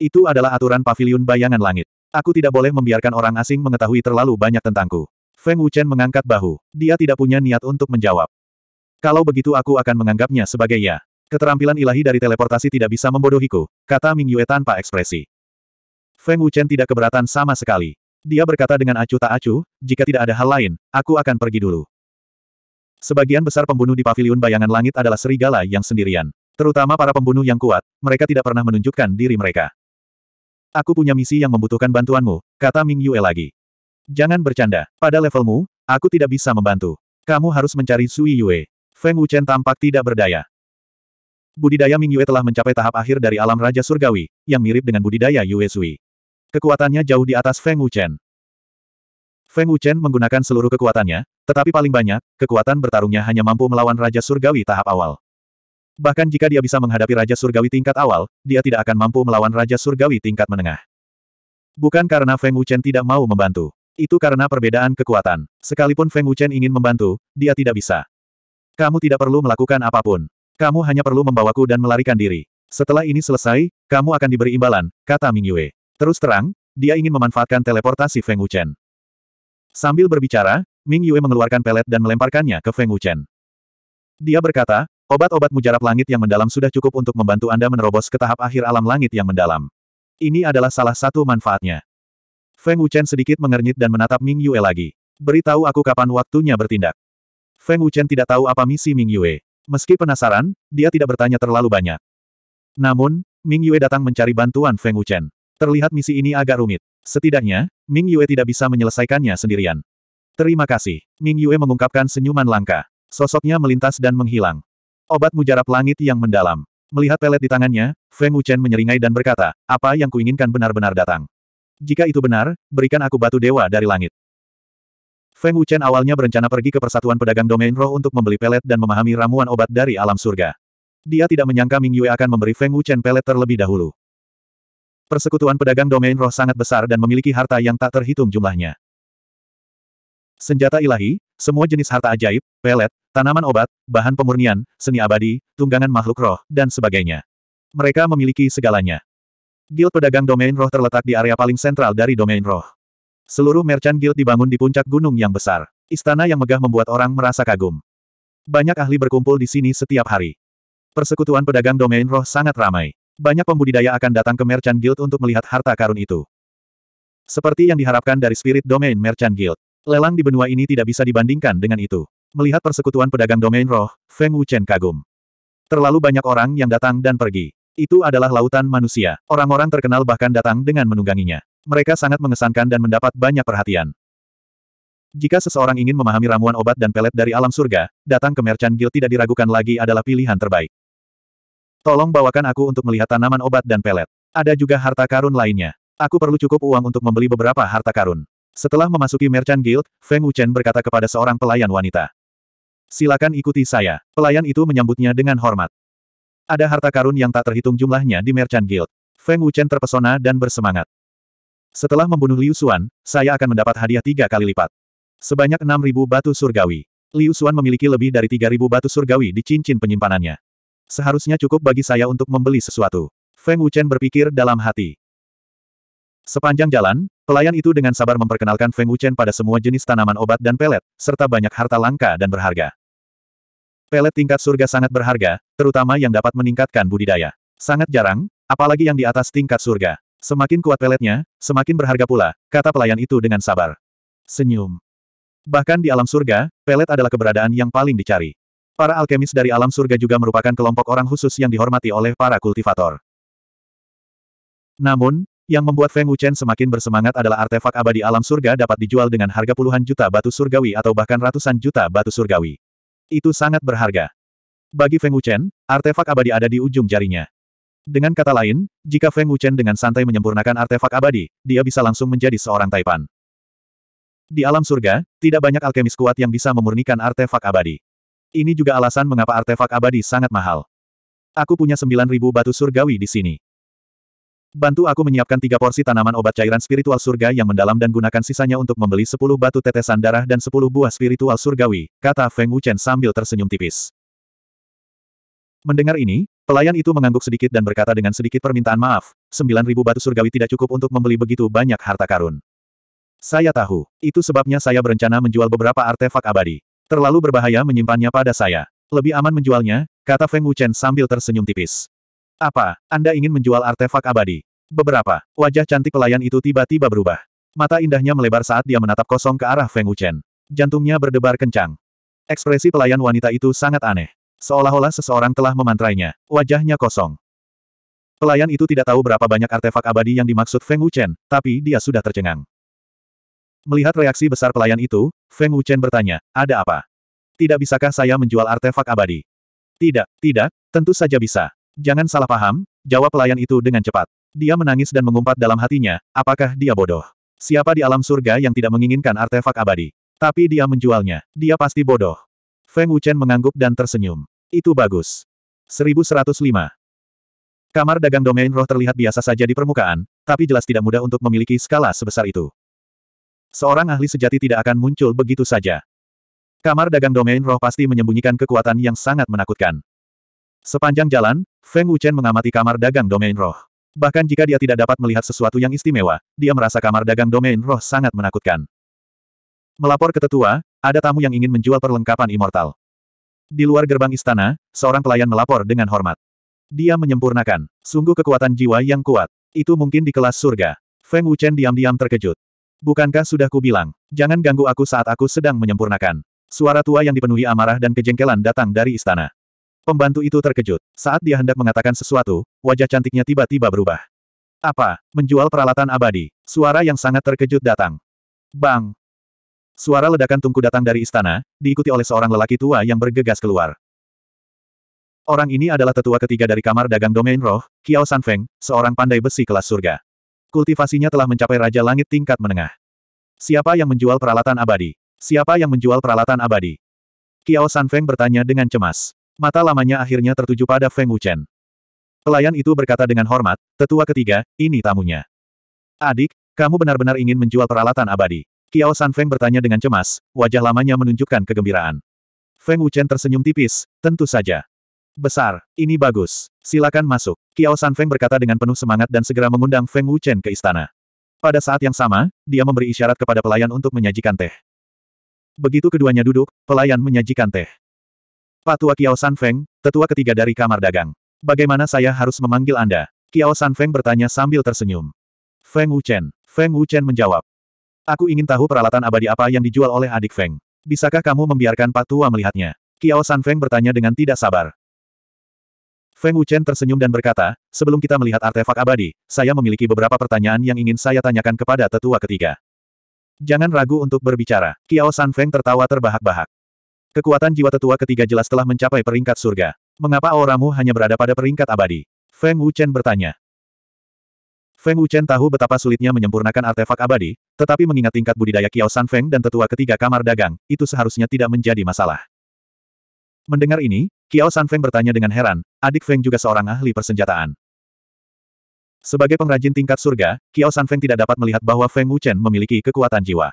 Itu adalah aturan pavilion bayangan langit. Aku tidak boleh membiarkan orang asing mengetahui terlalu banyak tentangku. Feng Wuchen mengangkat bahu. Dia tidak punya niat untuk menjawab. Kalau begitu aku akan menganggapnya sebagai ya. Keterampilan ilahi dari teleportasi tidak bisa membodohiku, kata Ming Yue tanpa ekspresi. Feng Wuchen tidak keberatan sama sekali. Dia berkata dengan acuh tak acuh, jika tidak ada hal lain, aku akan pergi dulu. Sebagian besar pembunuh di paviliun bayangan langit adalah serigala yang sendirian. Terutama para pembunuh yang kuat, mereka tidak pernah menunjukkan diri mereka. Aku punya misi yang membutuhkan bantuanmu, kata Ming Yue lagi. Jangan bercanda, pada levelmu, aku tidak bisa membantu. Kamu harus mencari Sui Yue. Feng Wuchen tampak tidak berdaya. Budidaya Ming Yue telah mencapai tahap akhir dari alam Raja Surgawi, yang mirip dengan budidaya Yue Sui. Kekuatannya jauh di atas Feng Wuchen. Feng Wuchen menggunakan seluruh kekuatannya, tetapi paling banyak, kekuatan bertarungnya hanya mampu melawan Raja Surgawi tahap awal. Bahkan jika dia bisa menghadapi Raja Surgawi tingkat awal, dia tidak akan mampu melawan Raja Surgawi tingkat menengah. Bukan karena Feng Wuchen tidak mau membantu. Itu karena perbedaan kekuatan. Sekalipun Feng Wuchen ingin membantu, dia tidak bisa. Kamu tidak perlu melakukan apapun. Kamu hanya perlu membawaku dan melarikan diri. Setelah ini selesai, kamu akan diberi imbalan, kata Ming Yue. Terus terang, dia ingin memanfaatkan teleportasi Feng Wuchen. Sambil berbicara, Ming Yue mengeluarkan pelet dan melemparkannya ke Feng Wuchen. Dia berkata, obat-obat mujarab langit yang mendalam sudah cukup untuk membantu Anda menerobos ke tahap akhir alam langit yang mendalam. Ini adalah salah satu manfaatnya. Feng Wuchen sedikit mengernyit dan menatap Ming Yue lagi. Beritahu aku kapan waktunya bertindak. Feng Wuchen tidak tahu apa misi Ming Yue. Meski penasaran, dia tidak bertanya terlalu banyak. Namun, Ming Yue datang mencari bantuan Feng Wuchen. Terlihat misi ini agak rumit. Setidaknya, Ming Yue tidak bisa menyelesaikannya sendirian. Terima kasih. Ming Yue mengungkapkan senyuman langka. Sosoknya melintas dan menghilang. Obat mujarab langit yang mendalam. Melihat pelet di tangannya, Feng Wuchen menyeringai dan berkata, apa yang kuinginkan benar-benar datang. Jika itu benar, berikan aku batu dewa dari langit. Feng Wuchen awalnya berencana pergi ke Persatuan Pedagang Domain Roh untuk membeli pelet dan memahami ramuan obat dari alam surga. Dia tidak menyangka Ming Yue akan memberi Feng Wuchen pelet terlebih dahulu. Persekutuan pedagang domain roh sangat besar dan memiliki harta yang tak terhitung jumlahnya. Senjata ilahi, semua jenis harta ajaib, pelet, tanaman obat, bahan pemurnian, seni abadi, tunggangan makhluk roh, dan sebagainya. Mereka memiliki segalanya. Guild pedagang domain roh terletak di area paling sentral dari domain roh. Seluruh merchant guild dibangun di puncak gunung yang besar. Istana yang megah membuat orang merasa kagum. Banyak ahli berkumpul di sini setiap hari. Persekutuan pedagang domain roh sangat ramai. Banyak pembudidaya akan datang ke Merchant Guild untuk melihat harta karun itu. Seperti yang diharapkan dari Spirit Domain Merchant Guild. Lelang di benua ini tidak bisa dibandingkan dengan itu. Melihat persekutuan pedagang domain roh, Feng Wuchen kagum. Terlalu banyak orang yang datang dan pergi. Itu adalah lautan manusia. Orang-orang terkenal bahkan datang dengan menungganginya. Mereka sangat mengesankan dan mendapat banyak perhatian. Jika seseorang ingin memahami ramuan obat dan pelet dari alam surga, datang ke Merchant Guild tidak diragukan lagi adalah pilihan terbaik. Tolong bawakan aku untuk melihat tanaman obat dan pelet. Ada juga harta karun lainnya. Aku perlu cukup uang untuk membeli beberapa harta karun. Setelah memasuki Merchant Guild, Feng Wuchen berkata kepada seorang pelayan wanita. Silakan ikuti saya. Pelayan itu menyambutnya dengan hormat. Ada harta karun yang tak terhitung jumlahnya di Merchant Guild. Feng Wuchen terpesona dan bersemangat. Setelah membunuh Liu Xuan, saya akan mendapat hadiah tiga kali lipat. Sebanyak 6.000 batu surgawi. Liu Xuan memiliki lebih dari 3.000 batu surgawi di cincin penyimpanannya. Seharusnya cukup bagi saya untuk membeli sesuatu. Feng Wuchen berpikir dalam hati. Sepanjang jalan, pelayan itu dengan sabar memperkenalkan Feng Wuchen pada semua jenis tanaman obat dan pelet, serta banyak harta langka dan berharga. Pelet tingkat surga sangat berharga, terutama yang dapat meningkatkan budidaya. Sangat jarang, apalagi yang di atas tingkat surga. Semakin kuat peletnya, semakin berharga pula, kata pelayan itu dengan sabar. Senyum. Bahkan di alam surga, pelet adalah keberadaan yang paling dicari. Para alkemis dari alam surga juga merupakan kelompok orang khusus yang dihormati oleh para kultivator. Namun, yang membuat Feng Wuchen semakin bersemangat adalah artefak abadi alam surga dapat dijual dengan harga puluhan juta batu surgawi atau bahkan ratusan juta batu surgawi. Itu sangat berharga. Bagi Feng Wuchen, artefak abadi ada di ujung jarinya. Dengan kata lain, jika Feng Wuchen dengan santai menyempurnakan artefak abadi, dia bisa langsung menjadi seorang Taipan. Di alam surga, tidak banyak alkemis kuat yang bisa memurnikan artefak abadi. Ini juga alasan mengapa artefak abadi sangat mahal. Aku punya 9.000 batu surgawi di sini. Bantu aku menyiapkan tiga porsi tanaman obat cairan spiritual surga yang mendalam dan gunakan sisanya untuk membeli 10 batu tetesan darah dan 10 buah spiritual surgawi, kata Feng Wuchen sambil tersenyum tipis. Mendengar ini, pelayan itu mengangguk sedikit dan berkata dengan sedikit permintaan maaf, 9.000 batu surgawi tidak cukup untuk membeli begitu banyak harta karun. Saya tahu, itu sebabnya saya berencana menjual beberapa artefak abadi. Terlalu berbahaya menyimpannya pada saya. Lebih aman menjualnya, kata Feng Wuchen sambil tersenyum tipis. Apa, Anda ingin menjual artefak abadi? Beberapa, wajah cantik pelayan itu tiba-tiba berubah. Mata indahnya melebar saat dia menatap kosong ke arah Feng Wuchen. Jantungnya berdebar kencang. Ekspresi pelayan wanita itu sangat aneh. Seolah-olah seseorang telah memantrainya. Wajahnya kosong. Pelayan itu tidak tahu berapa banyak artefak abadi yang dimaksud Feng Wuchen, tapi dia sudah tercengang. Melihat reaksi besar pelayan itu, Feng Wuchen bertanya, ada apa? Tidak bisakah saya menjual artefak abadi? Tidak, tidak, tentu saja bisa. Jangan salah paham, jawab pelayan itu dengan cepat. Dia menangis dan mengumpat dalam hatinya, apakah dia bodoh? Siapa di alam surga yang tidak menginginkan artefak abadi? Tapi dia menjualnya, dia pasti bodoh. Feng Wuchen mengangguk dan tersenyum. Itu bagus. 1105. Kamar dagang domain roh terlihat biasa saja di permukaan, tapi jelas tidak mudah untuk memiliki skala sebesar itu. Seorang ahli sejati tidak akan muncul begitu saja. Kamar dagang domain roh pasti menyembunyikan kekuatan yang sangat menakutkan. Sepanjang jalan, Feng Wuchen mengamati kamar dagang domain roh. Bahkan jika dia tidak dapat melihat sesuatu yang istimewa, dia merasa kamar dagang domain roh sangat menakutkan. Melapor ke tetua, ada tamu yang ingin menjual perlengkapan immortal. Di luar gerbang istana, seorang pelayan melapor dengan hormat. Dia menyempurnakan, sungguh kekuatan jiwa yang kuat. Itu mungkin di kelas surga. Feng Wuchen diam-diam terkejut. Bukankah sudah kubilang, jangan ganggu aku saat aku sedang menyempurnakan. Suara tua yang dipenuhi amarah dan kejengkelan datang dari istana. Pembantu itu terkejut. Saat dia hendak mengatakan sesuatu, wajah cantiknya tiba-tiba berubah. Apa? Menjual peralatan abadi. Suara yang sangat terkejut datang. Bang! Suara ledakan tungku datang dari istana, diikuti oleh seorang lelaki tua yang bergegas keluar. Orang ini adalah tetua ketiga dari kamar dagang domain roh, Qiao Sanfeng, seorang pandai besi kelas surga. Kultivasinya telah mencapai Raja Langit tingkat menengah. Siapa yang menjual peralatan abadi? Siapa yang menjual peralatan abadi? Kiao San Feng bertanya dengan cemas. Mata lamanya akhirnya tertuju pada Feng Wuchen. Pelayan itu berkata dengan hormat, tetua ketiga, ini tamunya. Adik, kamu benar-benar ingin menjual peralatan abadi. Kiao San Feng bertanya dengan cemas, wajah lamanya menunjukkan kegembiraan. Feng Wuchen tersenyum tipis, tentu saja besar, ini bagus. Silakan masuk. Kiao feng berkata dengan penuh semangat dan segera mengundang Feng Wuchen ke istana. Pada saat yang sama, dia memberi isyarat kepada pelayan untuk menyajikan teh. Begitu keduanya duduk, pelayan menyajikan teh. Patua Kiao feng tetua ketiga dari kamar dagang. Bagaimana saya harus memanggil Anda? Kiao feng bertanya sambil tersenyum. Feng Wuchen. Feng Wuchen menjawab. Aku ingin tahu peralatan abadi apa yang dijual oleh adik Feng. Bisakah kamu membiarkan Pak Tua melihatnya? Kiao feng bertanya dengan tidak sabar. Feng Wuchen tersenyum dan berkata, sebelum kita melihat artefak abadi, saya memiliki beberapa pertanyaan yang ingin saya tanyakan kepada tetua ketiga. Jangan ragu untuk berbicara. Kiao San Feng tertawa terbahak-bahak. Kekuatan jiwa tetua ketiga jelas telah mencapai peringkat surga. Mengapa auramu hanya berada pada peringkat abadi? Feng Wuchen bertanya. Feng Wuchen tahu betapa sulitnya menyempurnakan artefak abadi, tetapi mengingat tingkat budidaya Kiao San Feng dan tetua ketiga kamar dagang, itu seharusnya tidak menjadi masalah. Mendengar ini, Kiao San Feng bertanya dengan heran, adik Feng juga seorang ahli persenjataan. Sebagai pengrajin tingkat surga, Kiao San Feng tidak dapat melihat bahwa Feng Wuchen memiliki kekuatan jiwa.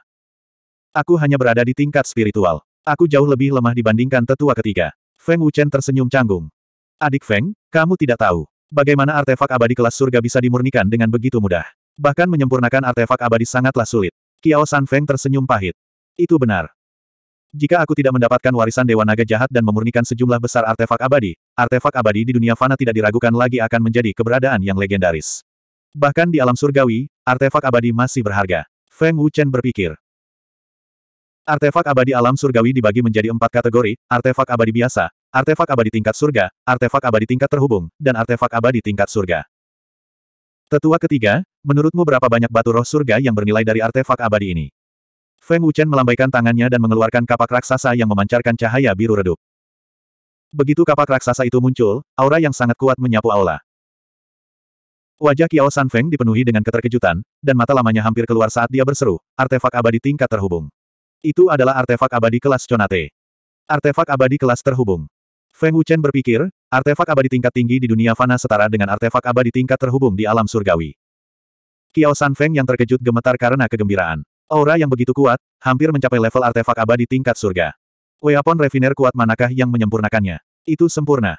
Aku hanya berada di tingkat spiritual. Aku jauh lebih lemah dibandingkan tetua ketiga. Feng Wuchen tersenyum canggung. Adik Feng, kamu tidak tahu. Bagaimana artefak abadi kelas surga bisa dimurnikan dengan begitu mudah? Bahkan menyempurnakan artefak abadi sangatlah sulit. Kiao San Feng tersenyum pahit. Itu benar. Jika aku tidak mendapatkan warisan Dewa Naga Jahat dan memurnikan sejumlah besar artefak abadi, artefak abadi di dunia fana tidak diragukan lagi akan menjadi keberadaan yang legendaris. Bahkan di alam surgawi, artefak abadi masih berharga. Feng Wuchen berpikir. Artefak abadi alam surgawi dibagi menjadi empat kategori, artefak abadi biasa, artefak abadi tingkat surga, artefak abadi tingkat terhubung, dan artefak abadi tingkat surga. Tetua ketiga, menurutmu berapa banyak batu roh surga yang bernilai dari artefak abadi ini? Feng Wuchen melambaikan tangannya dan mengeluarkan kapak raksasa yang memancarkan cahaya biru redup. Begitu kapak raksasa itu muncul, aura yang sangat kuat menyapu aula. Wajah Kiao San Feng dipenuhi dengan keterkejutan, dan mata lamanya hampir keluar saat dia berseru, artefak abadi tingkat terhubung. Itu adalah artefak abadi kelas Conate. Artefak abadi kelas terhubung. Feng Wuchen berpikir, artefak abadi tingkat tinggi di dunia fana setara dengan artefak abadi tingkat terhubung di alam surgawi. Kiao San Feng yang terkejut gemetar karena kegembiraan. Aura yang begitu kuat, hampir mencapai level artefak abadi tingkat surga. Weapon Refiner kuat manakah yang menyempurnakannya? Itu sempurna.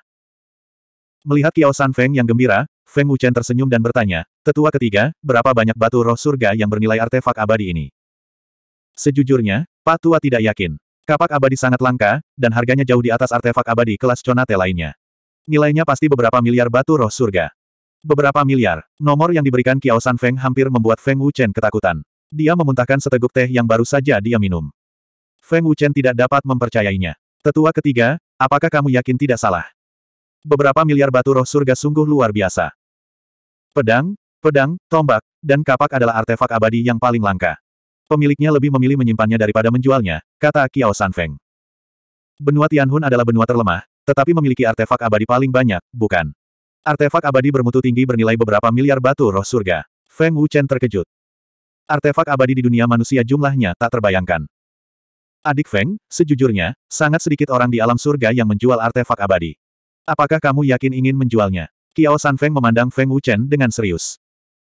Melihat Kiao San Feng yang gembira, Feng Wuchen tersenyum dan bertanya, Tetua ketiga, berapa banyak batu roh surga yang bernilai artefak abadi ini? Sejujurnya, Pak Tua tidak yakin. Kapak abadi sangat langka, dan harganya jauh di atas artefak abadi kelas conate lainnya. Nilainya pasti beberapa miliar batu roh surga. Beberapa miliar, nomor yang diberikan Kiao San Feng hampir membuat Feng Wuchen ketakutan. Dia memuntahkan seteguk teh yang baru saja dia minum. Feng Wuchen tidak dapat mempercayainya. Tetua ketiga, apakah kamu yakin tidak salah? Beberapa miliar batu roh surga sungguh luar biasa. Pedang, pedang, tombak, dan kapak adalah artefak abadi yang paling langka. Pemiliknya lebih memilih menyimpannya daripada menjualnya, kata Kiao San Feng. Benua Tianhun adalah benua terlemah, tetapi memiliki artefak abadi paling banyak, bukan? Artefak abadi bermutu tinggi bernilai beberapa miliar batu roh surga. Feng Wuchen terkejut. Artefak abadi di dunia manusia jumlahnya tak terbayangkan. Adik Feng, sejujurnya, sangat sedikit orang di alam surga yang menjual artefak abadi. Apakah kamu yakin ingin menjualnya? Kiao San Feng memandang Feng Wuchen dengan serius.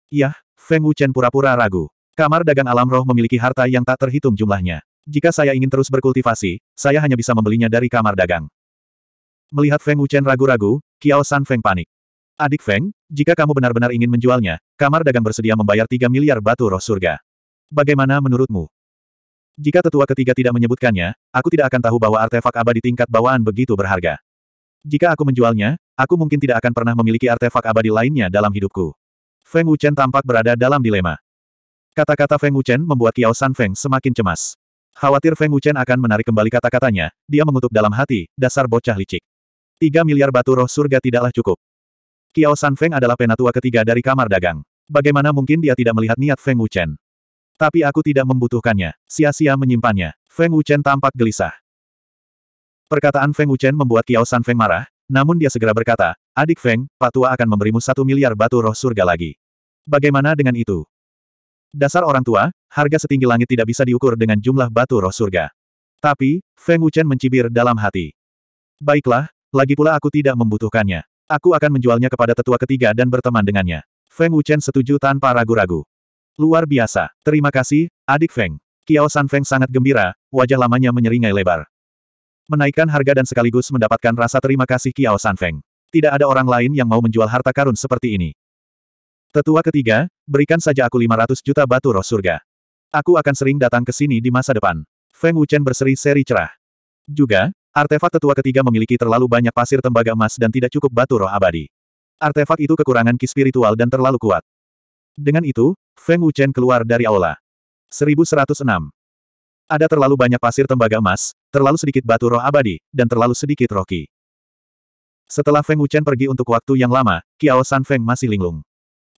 Yah, Feng Wuchen pura-pura ragu. Kamar dagang alam roh memiliki harta yang tak terhitung jumlahnya. Jika saya ingin terus berkultivasi, saya hanya bisa membelinya dari kamar dagang. Melihat Feng Wuchen ragu-ragu, Kiao San Feng panik. Adik Feng, jika kamu benar-benar ingin menjualnya, kamar dagang bersedia membayar 3 miliar batu roh surga. Bagaimana menurutmu? Jika tetua ketiga tidak menyebutkannya, aku tidak akan tahu bahwa artefak abadi tingkat bawaan begitu berharga. Jika aku menjualnya, aku mungkin tidak akan pernah memiliki artefak abadi lainnya dalam hidupku. Feng Wuchen tampak berada dalam dilema. Kata-kata Feng Wuchen membuat Kiao San Feng semakin cemas. Khawatir Feng Wuchen akan menarik kembali kata-katanya, dia mengutuk dalam hati, dasar bocah licik. Tiga miliar batu roh surga tidaklah cukup. Kiao San Feng adalah penatua ketiga dari kamar dagang. Bagaimana mungkin dia tidak melihat niat Feng Wuchen? Tapi aku tidak membutuhkannya. Sia-sia menyimpannya. Feng Wuchen tampak gelisah. Perkataan Feng Wuchen membuat Kiao San Feng marah, namun dia segera berkata, Adik Feng, Patua akan memberimu satu miliar batu roh surga lagi. Bagaimana dengan itu? Dasar orang tua, harga setinggi langit tidak bisa diukur dengan jumlah batu roh surga. Tapi, Feng Wuchen mencibir dalam hati. Baiklah, lagi pula aku tidak membutuhkannya. Aku akan menjualnya kepada tetua ketiga dan berteman dengannya. Feng Wuchen setuju tanpa ragu-ragu. Luar biasa. Terima kasih, adik Feng. Kiao San Feng sangat gembira, wajah lamanya menyeringai lebar. Menaikkan harga dan sekaligus mendapatkan rasa terima kasih Kiao San Feng. Tidak ada orang lain yang mau menjual harta karun seperti ini. Tetua ketiga, berikan saja aku 500 juta batu roh surga. Aku akan sering datang ke sini di masa depan. Feng Wuchen berseri-seri cerah. Juga, Artefak tetua ketiga memiliki terlalu banyak pasir tembaga emas dan tidak cukup batu roh abadi. Artefak itu kekurangan ki spiritual dan terlalu kuat. Dengan itu, Feng Wuchen keluar dari aula. 1106. Ada terlalu banyak pasir tembaga emas, terlalu sedikit batu roh abadi, dan terlalu sedikit roh Setelah Feng Wuchen pergi untuk waktu yang lama, Kiao San Feng masih linglung.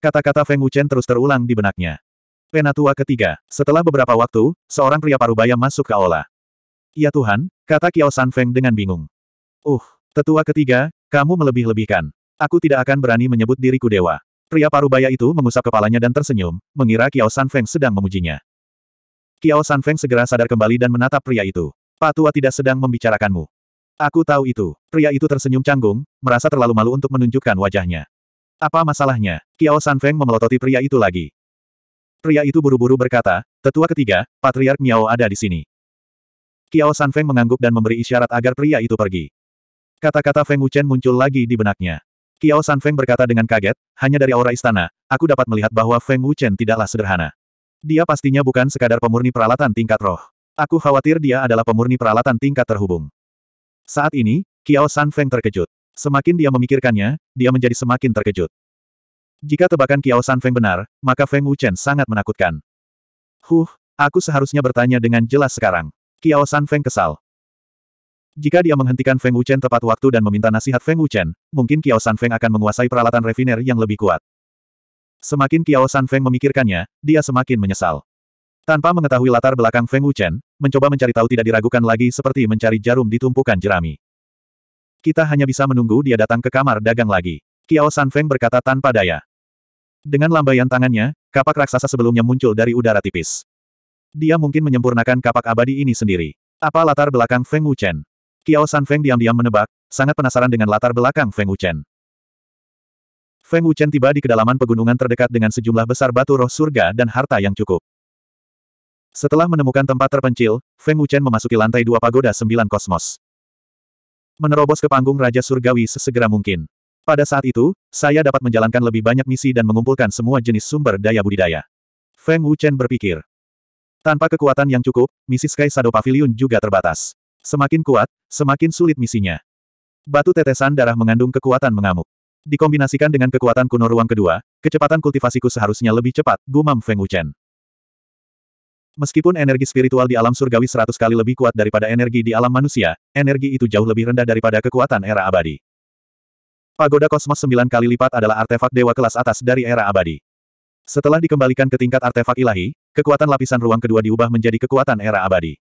Kata-kata Feng Wuchen terus terulang di benaknya. Penatua ketiga. Setelah beberapa waktu, seorang pria parubaya masuk ke aula. Ya Tuhan, kata Kiao San Feng dengan bingung. Uh, tetua ketiga, kamu melebih-lebihkan. Aku tidak akan berani menyebut diriku dewa. Pria parubaya itu mengusap kepalanya dan tersenyum, mengira Kiao San Feng sedang memujinya. Kiao San Feng segera sadar kembali dan menatap pria itu. Pak Tua tidak sedang membicarakanmu. Aku tahu itu. Pria itu tersenyum canggung, merasa terlalu malu untuk menunjukkan wajahnya. Apa masalahnya? Kiao San Feng memelototi pria itu lagi. Pria itu buru-buru berkata, tetua ketiga, Patriark Miao ada di sini. Kiao San Feng mengangguk dan memberi isyarat agar pria itu pergi. Kata-kata Feng Wuchen muncul lagi di benaknya. Kiao San Feng berkata dengan kaget, hanya dari aura istana, aku dapat melihat bahwa Feng Wuchen tidaklah sederhana. Dia pastinya bukan sekadar pemurni peralatan tingkat roh. Aku khawatir dia adalah pemurni peralatan tingkat terhubung. Saat ini, Kiao San Feng terkejut. Semakin dia memikirkannya, dia menjadi semakin terkejut. Jika tebakan Kiao San Feng benar, maka Feng Wuchen sangat menakutkan. Huh, aku seharusnya bertanya dengan jelas sekarang. Kiao San Feng kesal. Jika dia menghentikan Feng Wuchen tepat waktu dan meminta nasihat Feng Wuchen, mungkin Kiao San Feng akan menguasai peralatan refiner yang lebih kuat. Semakin Kiao San Feng memikirkannya, dia semakin menyesal. Tanpa mengetahui latar belakang Feng Wuchen, mencoba mencari tahu tidak diragukan lagi seperti mencari jarum di tumpukan jerami. Kita hanya bisa menunggu dia datang ke kamar dagang lagi. Kiao San Feng berkata tanpa daya. Dengan lambaian tangannya, kapak raksasa sebelumnya muncul dari udara tipis. Dia mungkin menyempurnakan kapak abadi ini sendiri. Apa latar belakang Feng Wuchen? Kiao San Feng diam-diam menebak, sangat penasaran dengan latar belakang Feng Wuchen. Feng Wuchen tiba di kedalaman pegunungan terdekat dengan sejumlah besar batu roh surga dan harta yang cukup. Setelah menemukan tempat terpencil, Feng Wuchen memasuki lantai dua pagoda sembilan kosmos. Menerobos ke panggung Raja Surgawi sesegera mungkin. Pada saat itu, saya dapat menjalankan lebih banyak misi dan mengumpulkan semua jenis sumber daya budidaya. Feng Wuchen berpikir. Tanpa kekuatan yang cukup, misi Sky Shadow Pavilion juga terbatas. Semakin kuat, semakin sulit misinya. Batu tetesan darah mengandung kekuatan mengamuk. Dikombinasikan dengan kekuatan kuno ruang kedua, kecepatan kultivasiku seharusnya lebih cepat, gumam Feng Wuchen. Meskipun energi spiritual di alam surgawi seratus kali lebih kuat daripada energi di alam manusia, energi itu jauh lebih rendah daripada kekuatan era abadi. Pagoda kosmos sembilan kali lipat adalah artefak dewa kelas atas dari era abadi. Setelah dikembalikan ke tingkat artefak ilahi, kekuatan lapisan ruang kedua diubah menjadi kekuatan era abadi.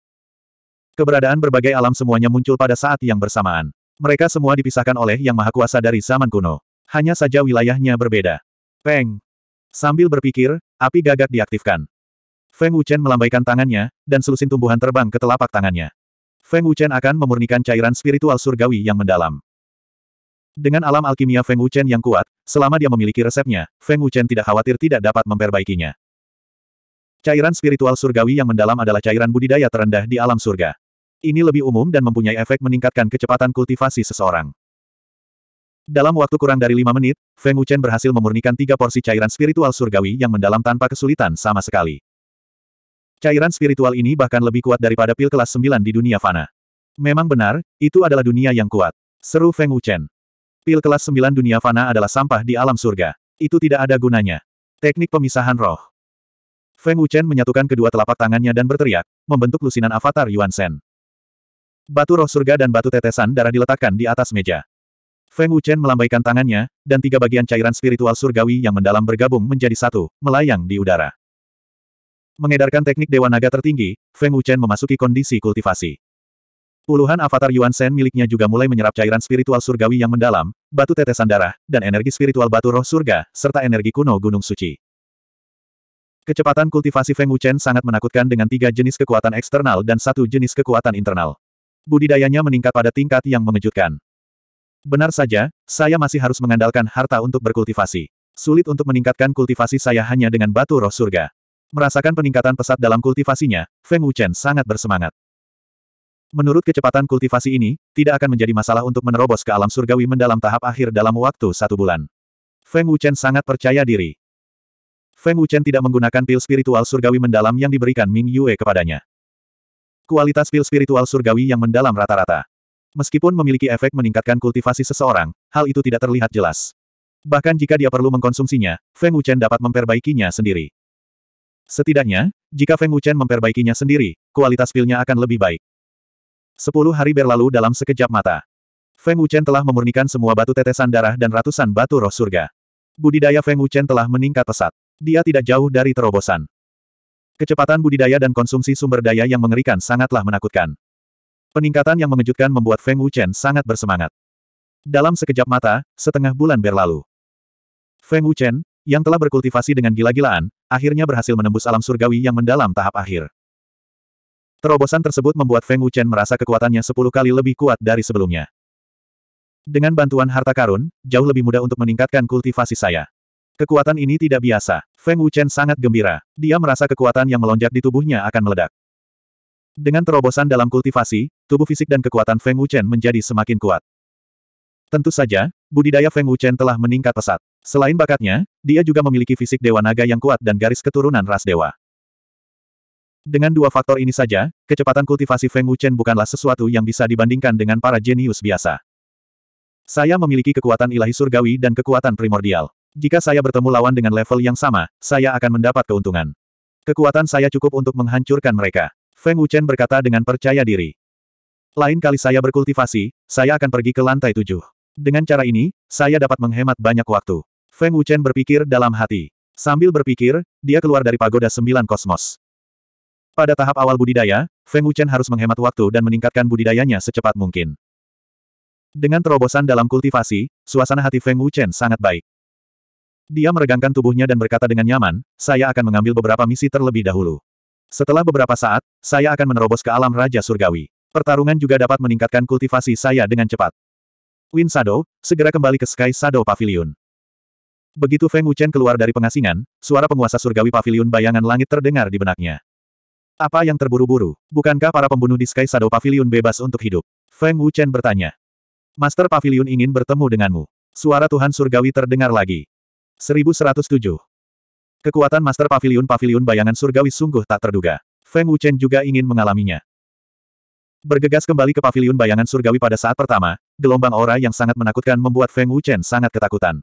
Keberadaan berbagai alam semuanya muncul pada saat yang bersamaan. Mereka semua dipisahkan oleh Yang Maha Kuasa dari zaman kuno. Hanya saja wilayahnya berbeda. Peng! Sambil berpikir, api gagak diaktifkan. Feng Wuchen melambaikan tangannya, dan selusin tumbuhan terbang ke telapak tangannya. Feng Wuchen akan memurnikan cairan spiritual surgawi yang mendalam. Dengan alam alkimia Feng Wuchen yang kuat, selama dia memiliki resepnya, Feng Wuchen tidak khawatir tidak dapat memperbaikinya. Cairan spiritual surgawi yang mendalam adalah cairan budidaya terendah di alam surga. Ini lebih umum dan mempunyai efek meningkatkan kecepatan kultivasi seseorang. Dalam waktu kurang dari lima menit, Feng Wuchen berhasil memurnikan tiga porsi cairan spiritual surgawi yang mendalam tanpa kesulitan sama sekali. Cairan spiritual ini bahkan lebih kuat daripada pil kelas 9 di dunia fana. Memang benar, itu adalah dunia yang kuat. Seru Feng Wuchen. Pil kelas 9 dunia fana adalah sampah di alam surga. Itu tidak ada gunanya. Teknik pemisahan roh. Feng Wuchen menyatukan kedua telapak tangannya dan berteriak, membentuk lusinan avatar Yuan Shen. Batu roh surga dan batu tetesan darah diletakkan di atas meja. Feng Wuchen melambaikan tangannya, dan tiga bagian cairan spiritual surgawi yang mendalam bergabung menjadi satu, melayang di udara. Mengedarkan teknik Dewa Naga tertinggi, Feng Wuchen memasuki kondisi kultivasi. Puluhan avatar Yuan Shen miliknya juga mulai menyerap cairan spiritual surgawi yang mendalam, batu tetesan darah, dan energi spiritual batu roh surga, serta energi kuno gunung suci. Kecepatan kultivasi Feng Wuchen sangat menakutkan dengan tiga jenis kekuatan eksternal dan satu jenis kekuatan internal. Budidayanya meningkat pada tingkat yang mengejutkan. Benar saja, saya masih harus mengandalkan harta untuk berkultivasi. Sulit untuk meningkatkan kultivasi saya hanya dengan batu roh surga. Merasakan peningkatan pesat dalam kultivasinya, Feng Wuchen sangat bersemangat. Menurut kecepatan kultivasi ini, tidak akan menjadi masalah untuk menerobos ke alam surgawi mendalam tahap akhir dalam waktu satu bulan. Feng Wuchen sangat percaya diri. Feng Wuchen tidak menggunakan pil spiritual surgawi mendalam yang diberikan Ming Yue kepadanya. Kualitas pil spiritual surgawi yang mendalam rata-rata. Meskipun memiliki efek meningkatkan kultivasi seseorang, hal itu tidak terlihat jelas. Bahkan jika dia perlu mengkonsumsinya, Feng Wuchen dapat memperbaikinya sendiri. Setidaknya, jika Feng Wuchen memperbaikinya sendiri, kualitas pilnya akan lebih baik. Sepuluh hari berlalu dalam sekejap mata. Feng Wuchen telah memurnikan semua batu tetesan darah dan ratusan batu roh surga. Budidaya Feng Wuchen telah meningkat pesat. Dia tidak jauh dari terobosan. Kecepatan budidaya dan konsumsi sumber daya yang mengerikan sangatlah menakutkan. Peningkatan yang mengejutkan membuat Feng Wuchen sangat bersemangat. Dalam sekejap mata, setengah bulan berlalu. Feng Wuchen, yang telah berkultivasi dengan gila-gilaan, akhirnya berhasil menembus alam surgawi yang mendalam tahap akhir. Terobosan tersebut membuat Feng Wuchen merasa kekuatannya sepuluh kali lebih kuat dari sebelumnya. Dengan bantuan harta karun, jauh lebih mudah untuk meningkatkan kultivasi saya. Kekuatan ini tidak biasa. Feng Wuchen sangat gembira. Dia merasa kekuatan yang melonjak di tubuhnya akan meledak. Dengan terobosan dalam kultivasi, tubuh fisik dan kekuatan Feng Wuchen menjadi semakin kuat. Tentu saja, budidaya Feng Wuchen telah meningkat pesat. Selain bakatnya, dia juga memiliki fisik dewa naga yang kuat dan garis keturunan ras dewa. Dengan dua faktor ini saja, kecepatan kultivasi Feng Wuchen bukanlah sesuatu yang bisa dibandingkan dengan para jenius biasa. Saya memiliki kekuatan ilahi surgawi dan kekuatan primordial. Jika saya bertemu lawan dengan level yang sama, saya akan mendapat keuntungan. Kekuatan saya cukup untuk menghancurkan mereka. Feng Wuchen berkata dengan percaya diri. Lain kali saya berkultivasi, saya akan pergi ke lantai tujuh. Dengan cara ini, saya dapat menghemat banyak waktu. Feng Wuchen berpikir dalam hati. Sambil berpikir, dia keluar dari pagoda sembilan kosmos. Pada tahap awal budidaya, Feng Wuchen harus menghemat waktu dan meningkatkan budidayanya secepat mungkin. Dengan terobosan dalam kultivasi, suasana hati Feng Wuchen sangat baik. Dia meregangkan tubuhnya dan berkata dengan nyaman, saya akan mengambil beberapa misi terlebih dahulu. Setelah beberapa saat, saya akan menerobos ke alam Raja Surgawi. Pertarungan juga dapat meningkatkan kultivasi saya dengan cepat. Win Shadow, segera kembali ke Sky Shadow Pavilion. Begitu Feng Wuchen keluar dari pengasingan, suara penguasa surgawi pavilion bayangan langit terdengar di benaknya. Apa yang terburu-buru? Bukankah para pembunuh di Sky Shadow Pavilion bebas untuk hidup? Feng Wuchen bertanya. Master Pavilion ingin bertemu denganmu. Suara Tuhan Surgawi terdengar lagi. 1107. Kekuatan Master Pavilion Pavilion bayangan surgawi sungguh tak terduga. Feng Wuchen juga ingin mengalaminya. Bergegas kembali ke pavilion bayangan surgawi pada saat pertama, gelombang aura yang sangat menakutkan membuat Feng Wuchen sangat ketakutan.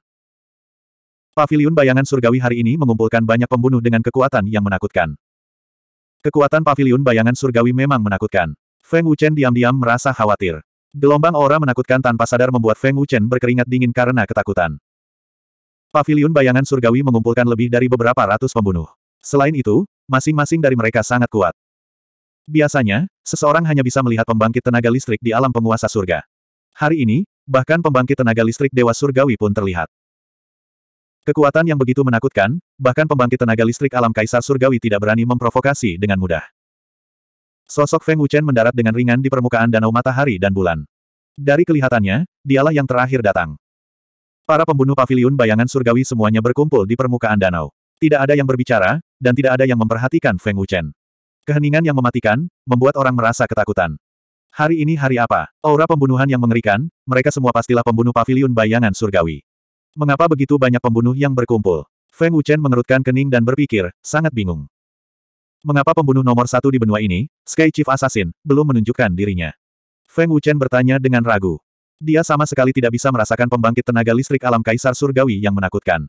Pavilion bayangan surgawi hari ini mengumpulkan banyak pembunuh dengan kekuatan yang menakutkan. Kekuatan Pavilion bayangan surgawi memang menakutkan. Feng Wuchen diam-diam merasa khawatir. Gelombang aura menakutkan tanpa sadar membuat Feng Wuchen berkeringat dingin karena ketakutan. Pavilion bayangan surgawi mengumpulkan lebih dari beberapa ratus pembunuh. Selain itu, masing-masing dari mereka sangat kuat. Biasanya, seseorang hanya bisa melihat pembangkit tenaga listrik di alam penguasa surga. Hari ini, bahkan pembangkit tenaga listrik Dewa Surgawi pun terlihat. Kekuatan yang begitu menakutkan, bahkan pembangkit tenaga listrik alam kaisar surgawi tidak berani memprovokasi dengan mudah. Sosok Feng Wuchen mendarat dengan ringan di permukaan danau matahari dan bulan. Dari kelihatannya, dialah yang terakhir datang. Para pembunuh Pavilion bayangan surgawi semuanya berkumpul di permukaan danau. Tidak ada yang berbicara, dan tidak ada yang memperhatikan Feng Wuchen. Keheningan yang mematikan, membuat orang merasa ketakutan. Hari ini hari apa? Aura pembunuhan yang mengerikan, mereka semua pastilah pembunuh Pavilion bayangan surgawi. Mengapa begitu banyak pembunuh yang berkumpul? Feng Wuchen mengerutkan kening dan berpikir, sangat bingung. Mengapa pembunuh nomor satu di benua ini, Sky Chief Assassin, belum menunjukkan dirinya? Feng Wuchen bertanya dengan ragu. Dia sama sekali tidak bisa merasakan pembangkit tenaga listrik alam kaisar surgawi yang menakutkan.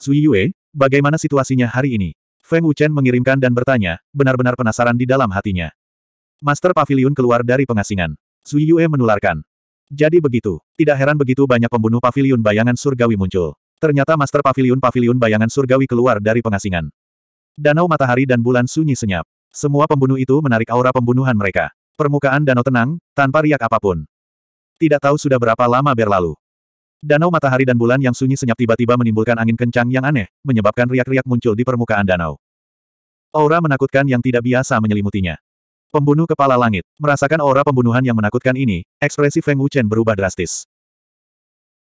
Zui Yue, bagaimana situasinya hari ini? Feng Wuchen mengirimkan dan bertanya, benar-benar penasaran di dalam hatinya. Master Pavilion keluar dari pengasingan. Zui Yue menularkan. Jadi begitu, tidak heran begitu banyak pembunuh pavilion bayangan surgawi muncul. Ternyata master pavilion-pavilion bayangan surgawi keluar dari pengasingan. Danau matahari dan bulan sunyi senyap. Semua pembunuh itu menarik aura pembunuhan mereka. Permukaan danau tenang, tanpa riak apapun. Tidak tahu sudah berapa lama berlalu. Danau matahari dan bulan yang sunyi senyap tiba-tiba menimbulkan angin kencang yang aneh, menyebabkan riak-riak muncul di permukaan danau. Aura menakutkan yang tidak biasa menyelimutinya. Pembunuh kepala langit. Merasakan aura pembunuhan yang menakutkan ini, ekspresi Feng Wuchen berubah drastis.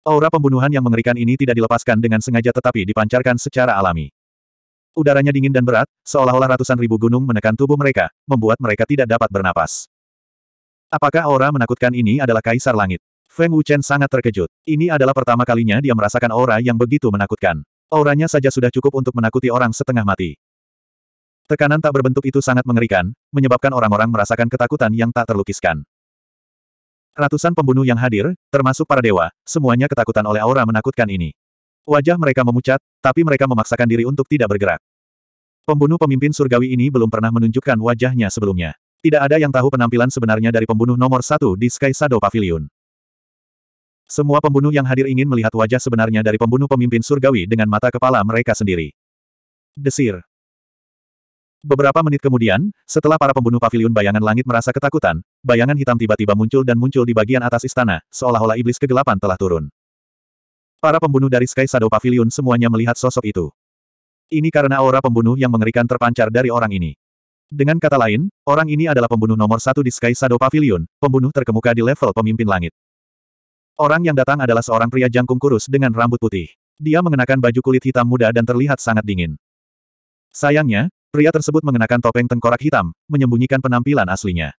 Aura pembunuhan yang mengerikan ini tidak dilepaskan dengan sengaja tetapi dipancarkan secara alami. Udaranya dingin dan berat, seolah-olah ratusan ribu gunung menekan tubuh mereka, membuat mereka tidak dapat bernapas. Apakah aura menakutkan ini adalah Kaisar Langit? Feng Wuchen sangat terkejut. Ini adalah pertama kalinya dia merasakan aura yang begitu menakutkan. Auranya saja sudah cukup untuk menakuti orang setengah mati. Tekanan tak berbentuk itu sangat mengerikan, menyebabkan orang-orang merasakan ketakutan yang tak terlukiskan. Ratusan pembunuh yang hadir, termasuk para dewa, semuanya ketakutan oleh aura menakutkan ini. Wajah mereka memucat, tapi mereka memaksakan diri untuk tidak bergerak. Pembunuh pemimpin surgawi ini belum pernah menunjukkan wajahnya sebelumnya. Tidak ada yang tahu penampilan sebenarnya dari pembunuh nomor satu di Sky Shadow Pavilion. Semua pembunuh yang hadir ingin melihat wajah sebenarnya dari pembunuh pemimpin surgawi dengan mata kepala mereka sendiri. Desir. Beberapa menit kemudian, setelah para pembunuh Pavilion bayangan langit merasa ketakutan, bayangan hitam tiba-tiba muncul dan muncul di bagian atas istana, seolah-olah iblis kegelapan telah turun. Para pembunuh dari Sky Shadow Pavilion semuanya melihat sosok itu. Ini karena aura pembunuh yang mengerikan terpancar dari orang ini. Dengan kata lain, orang ini adalah pembunuh nomor satu di Sky Shadow Pavilion, pembunuh terkemuka di level pemimpin langit. Orang yang datang adalah seorang pria jangkung kurus dengan rambut putih. Dia mengenakan baju kulit hitam muda dan terlihat sangat dingin. Sayangnya, Pria tersebut mengenakan topeng tengkorak hitam, menyembunyikan penampilan aslinya.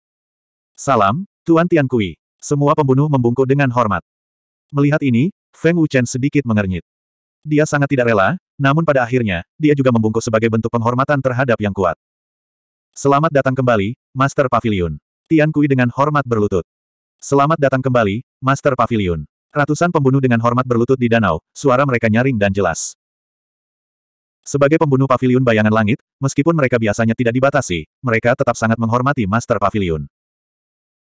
Salam, Tuan Tiankui. Semua pembunuh membungkuk dengan hormat. Melihat ini, Feng Wuchen sedikit mengernyit. Dia sangat tidak rela, namun pada akhirnya, dia juga membungkuk sebagai bentuk penghormatan terhadap yang kuat. Selamat datang kembali, Master Pavilion. Tiankui dengan hormat berlutut. Selamat datang kembali, Master Pavilion. Ratusan pembunuh dengan hormat berlutut di danau, suara mereka nyaring dan jelas. Sebagai pembunuh pavilion bayangan langit, meskipun mereka biasanya tidak dibatasi, mereka tetap sangat menghormati Master Pavilion.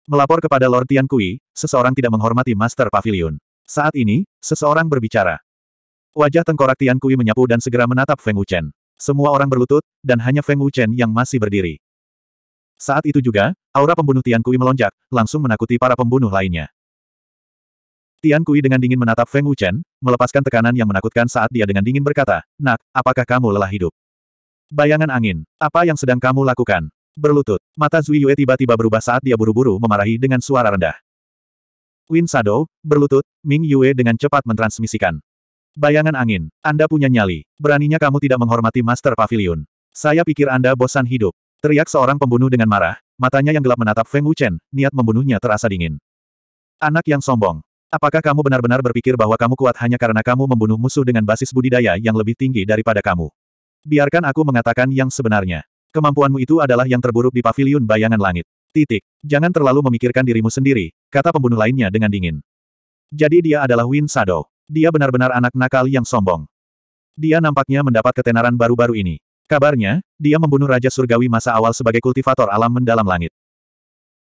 Melapor kepada Lord Tian Kui, seseorang tidak menghormati Master Pavilion. Saat ini, seseorang berbicara. Wajah tengkorak Tian Kui menyapu dan segera menatap Feng Wuchen. Semua orang berlutut, dan hanya Feng Wuchen yang masih berdiri. Saat itu juga, aura pembunuh Tian Kui melonjak, langsung menakuti para pembunuh lainnya. Tian Kui dengan dingin menatap Feng Wuchen, melepaskan tekanan yang menakutkan saat dia dengan dingin berkata, Nak, apakah kamu lelah hidup? Bayangan angin. Apa yang sedang kamu lakukan? Berlutut. Mata Zui Yue tiba-tiba berubah saat dia buru-buru memarahi dengan suara rendah. Win Sado, berlutut, Ming Yue dengan cepat mentransmisikan. Bayangan angin. Anda punya nyali. Beraninya kamu tidak menghormati Master Pavilion. Saya pikir Anda bosan hidup. Teriak seorang pembunuh dengan marah, matanya yang gelap menatap Feng Wuchen, niat membunuhnya terasa dingin. Anak yang sombong. Apakah kamu benar-benar berpikir bahwa kamu kuat hanya karena kamu membunuh musuh dengan basis budidaya yang lebih tinggi daripada kamu? Biarkan aku mengatakan yang sebenarnya. Kemampuanmu itu adalah yang terburuk di paviliun bayangan langit. Titik. Jangan terlalu memikirkan dirimu sendiri, kata pembunuh lainnya dengan dingin. Jadi dia adalah Win Sado. Dia benar-benar anak nakal yang sombong. Dia nampaknya mendapat ketenaran baru-baru ini. Kabarnya, dia membunuh Raja Surgawi masa awal sebagai kultivator alam mendalam langit.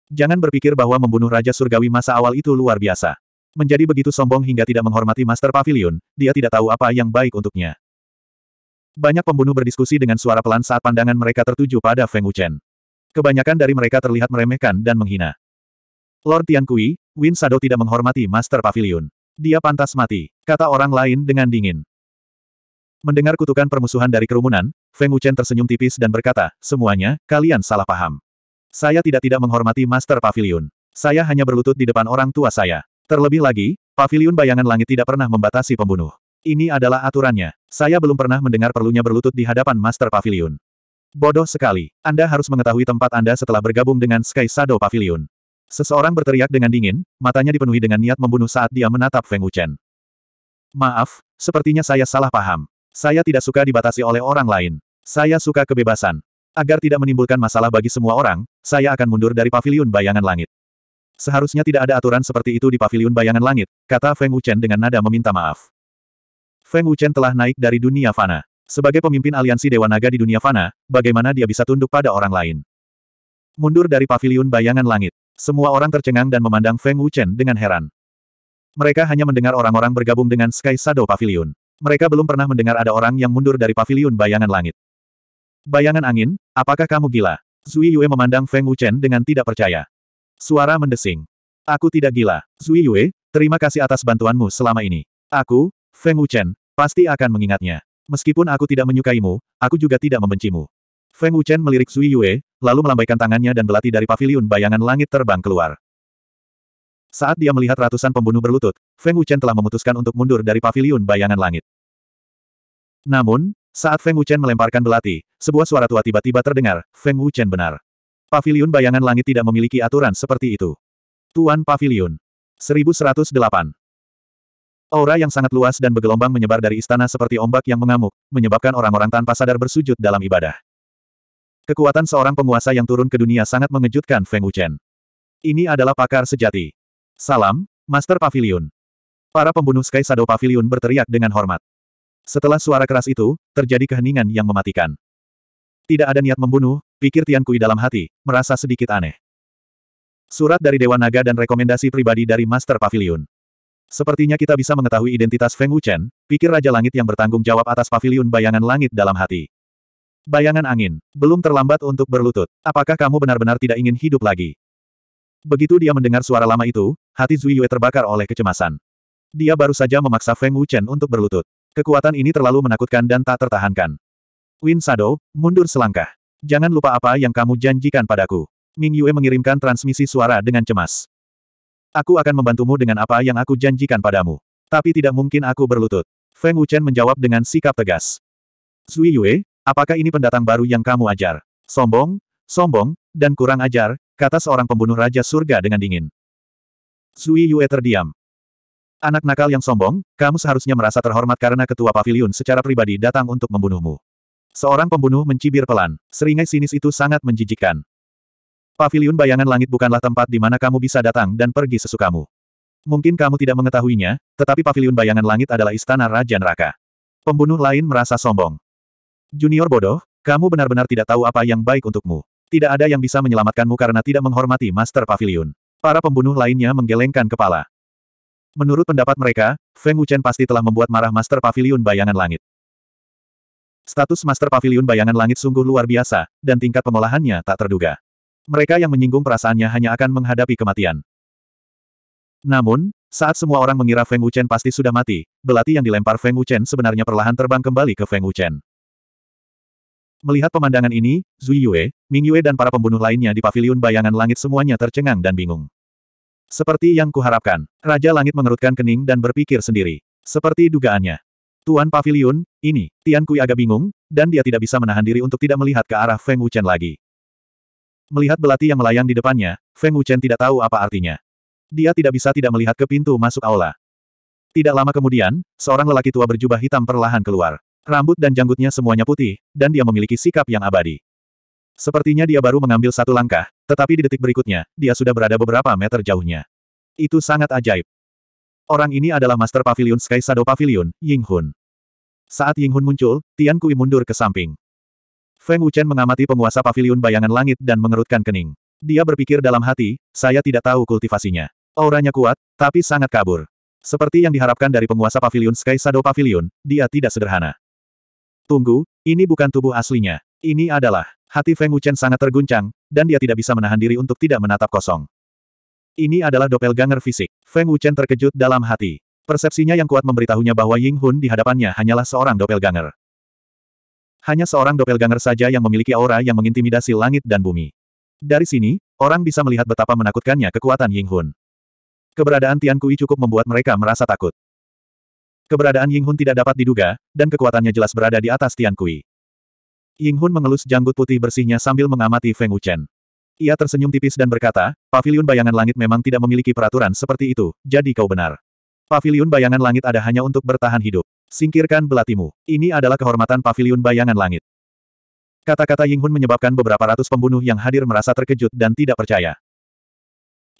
Jangan berpikir bahwa membunuh Raja Surgawi masa awal itu luar biasa. Menjadi begitu sombong hingga tidak menghormati Master Pavilion, dia tidak tahu apa yang baik untuknya. Banyak pembunuh berdiskusi dengan suara pelan saat pandangan mereka tertuju pada Feng Wuchen. Kebanyakan dari mereka terlihat meremehkan dan menghina. Lord Tian Kui, Win Sado tidak menghormati Master Pavilion. Dia pantas mati, kata orang lain dengan dingin. Mendengar kutukan permusuhan dari kerumunan, Feng Wuchen tersenyum tipis dan berkata, semuanya, kalian salah paham. Saya tidak tidak menghormati Master Pavilion. Saya hanya berlutut di depan orang tua saya. Terlebih lagi, pavilion bayangan langit tidak pernah membatasi pembunuh. Ini adalah aturannya. Saya belum pernah mendengar perlunya berlutut di hadapan Master Pavilion. Bodoh sekali. Anda harus mengetahui tempat Anda setelah bergabung dengan Sky Shadow Pavilion. Seseorang berteriak dengan dingin, matanya dipenuhi dengan niat membunuh saat dia menatap Feng Wuchen. Maaf, sepertinya saya salah paham. Saya tidak suka dibatasi oleh orang lain. Saya suka kebebasan. Agar tidak menimbulkan masalah bagi semua orang, saya akan mundur dari pavilion bayangan langit. Seharusnya tidak ada aturan seperti itu di paviliun bayangan langit, kata Feng Wuchen dengan nada meminta maaf. Feng Wuchen telah naik dari dunia fana. Sebagai pemimpin aliansi Dewa Naga di dunia fana, bagaimana dia bisa tunduk pada orang lain? Mundur dari paviliun bayangan langit. Semua orang tercengang dan memandang Feng Wuchen dengan heran. Mereka hanya mendengar orang-orang bergabung dengan Sky Shadow Pavilion. Mereka belum pernah mendengar ada orang yang mundur dari paviliun bayangan langit. Bayangan angin, apakah kamu gila? Zui Yue memandang Feng Wuchen dengan tidak percaya. Suara mendesing. Aku tidak gila. Zui Yue, terima kasih atas bantuanmu selama ini. Aku, Feng Wuchen, pasti akan mengingatnya. Meskipun aku tidak menyukaimu, aku juga tidak membencimu. Feng Wuchen melirik Zui Yue, lalu melambaikan tangannya dan belati dari pavilion bayangan langit terbang keluar. Saat dia melihat ratusan pembunuh berlutut, Feng Wuchen telah memutuskan untuk mundur dari pavilion bayangan langit. Namun, saat Feng Wuchen melemparkan belati, sebuah suara tua tiba-tiba terdengar, Feng Wuchen benar. Pavilion bayangan langit tidak memiliki aturan seperti itu. Tuan Pavilion. 1108. Aura yang sangat luas dan bergelombang menyebar dari istana seperti ombak yang mengamuk, menyebabkan orang-orang tanpa sadar bersujud dalam ibadah. Kekuatan seorang penguasa yang turun ke dunia sangat mengejutkan Feng Wuchen. Ini adalah pakar sejati. Salam, Master Pavilion. Para pembunuh Sky Shadow Pavilion berteriak dengan hormat. Setelah suara keras itu, terjadi keheningan yang mematikan. Tidak ada niat membunuh, pikir Tian Kui dalam hati, merasa sedikit aneh. Surat dari Dewa Naga dan rekomendasi pribadi dari Master Pavilion. Sepertinya kita bisa mengetahui identitas Feng Wuchen, pikir Raja Langit yang bertanggung jawab atas pavilion bayangan langit dalam hati. Bayangan angin, belum terlambat untuk berlutut. Apakah kamu benar-benar tidak ingin hidup lagi? Begitu dia mendengar suara lama itu, hati Zui Yue terbakar oleh kecemasan. Dia baru saja memaksa Feng Wuchen untuk berlutut. Kekuatan ini terlalu menakutkan dan tak tertahankan. Win Shadow, mundur selangkah. Jangan lupa apa yang kamu janjikan padaku. Ming Yue mengirimkan transmisi suara dengan cemas. Aku akan membantumu dengan apa yang aku janjikan padamu. Tapi tidak mungkin aku berlutut. Feng Wuchen menjawab dengan sikap tegas. Zui Yue, apakah ini pendatang baru yang kamu ajar? Sombong, sombong, dan kurang ajar, kata seorang pembunuh Raja Surga dengan dingin. Zui Yue terdiam. Anak nakal yang sombong, kamu seharusnya merasa terhormat karena ketua pavilion secara pribadi datang untuk membunuhmu. Seorang pembunuh mencibir pelan. Seringai sinis itu sangat menjijikkan. Paviliun bayangan langit bukanlah tempat di mana kamu bisa datang dan pergi sesukamu. Mungkin kamu tidak mengetahuinya, tetapi paviliun bayangan langit adalah istana Raja Neraka. Pembunuh lain merasa sombong. Junior bodoh, kamu benar-benar tidak tahu apa yang baik untukmu. Tidak ada yang bisa menyelamatkanmu karena tidak menghormati Master Paviliun. Para pembunuh lainnya menggelengkan kepala. Menurut pendapat mereka, Feng Wuchen pasti telah membuat marah Master Paviliun bayangan langit. Status Master Pavilion Bayangan Langit sungguh luar biasa, dan tingkat pengolahannya tak terduga. Mereka yang menyinggung perasaannya hanya akan menghadapi kematian. Namun, saat semua orang mengira Feng Wuchen pasti sudah mati, belati yang dilempar Feng Wuchen sebenarnya perlahan terbang kembali ke Feng Wuchen. Melihat pemandangan ini, Zui Yue, Ming Yue dan para pembunuh lainnya di paviliun bayangan langit semuanya tercengang dan bingung. Seperti yang kuharapkan, Raja Langit mengerutkan kening dan berpikir sendiri. Seperti dugaannya, Tuan Pavilion, ini, Tian Kui agak bingung, dan dia tidak bisa menahan diri untuk tidak melihat ke arah Feng Wuchen lagi. Melihat belati yang melayang di depannya, Feng Wuchen tidak tahu apa artinya. Dia tidak bisa tidak melihat ke pintu masuk aula. Tidak lama kemudian, seorang lelaki tua berjubah hitam perlahan keluar. Rambut dan janggutnya semuanya putih, dan dia memiliki sikap yang abadi. Sepertinya dia baru mengambil satu langkah, tetapi di detik berikutnya, dia sudah berada beberapa meter jauhnya. Itu sangat ajaib. Orang ini adalah Master Pavilion Sky Shadow Pavilion, Ying Hun. Saat Ying Hun muncul, Tian Kui mundur ke samping. Feng Wuchen mengamati penguasa pavilion bayangan langit dan mengerutkan kening. Dia berpikir dalam hati, saya tidak tahu kultivasinya. Auranya kuat, tapi sangat kabur. Seperti yang diharapkan dari penguasa pavilion Sky Shadow Pavilion, dia tidak sederhana. Tunggu, ini bukan tubuh aslinya. Ini adalah, hati Feng Wuchen sangat terguncang, dan dia tidak bisa menahan diri untuk tidak menatap kosong. Ini adalah doppelganger fisik. Feng Wuchen terkejut dalam hati. Persepsinya yang kuat memberitahunya bahwa Ying Hun di hadapannya hanyalah seorang doppelganger. Hanya seorang doppelganger saja yang memiliki aura yang mengintimidasi langit dan bumi. Dari sini, orang bisa melihat betapa menakutkannya kekuatan Ying Hun. Keberadaan Tian Kui cukup membuat mereka merasa takut. Keberadaan Ying Hun tidak dapat diduga, dan kekuatannya jelas berada di atas Tian Kui. Ying Hun mengelus janggut putih bersihnya sambil mengamati Feng Wuchen. Ia tersenyum tipis dan berkata, pavilion bayangan langit memang tidak memiliki peraturan seperti itu, jadi kau benar. Pavilion bayangan langit ada hanya untuk bertahan hidup. Singkirkan belatimu. Ini adalah kehormatan pavilion bayangan langit. Kata-kata Ying Hun menyebabkan beberapa ratus pembunuh yang hadir merasa terkejut dan tidak percaya.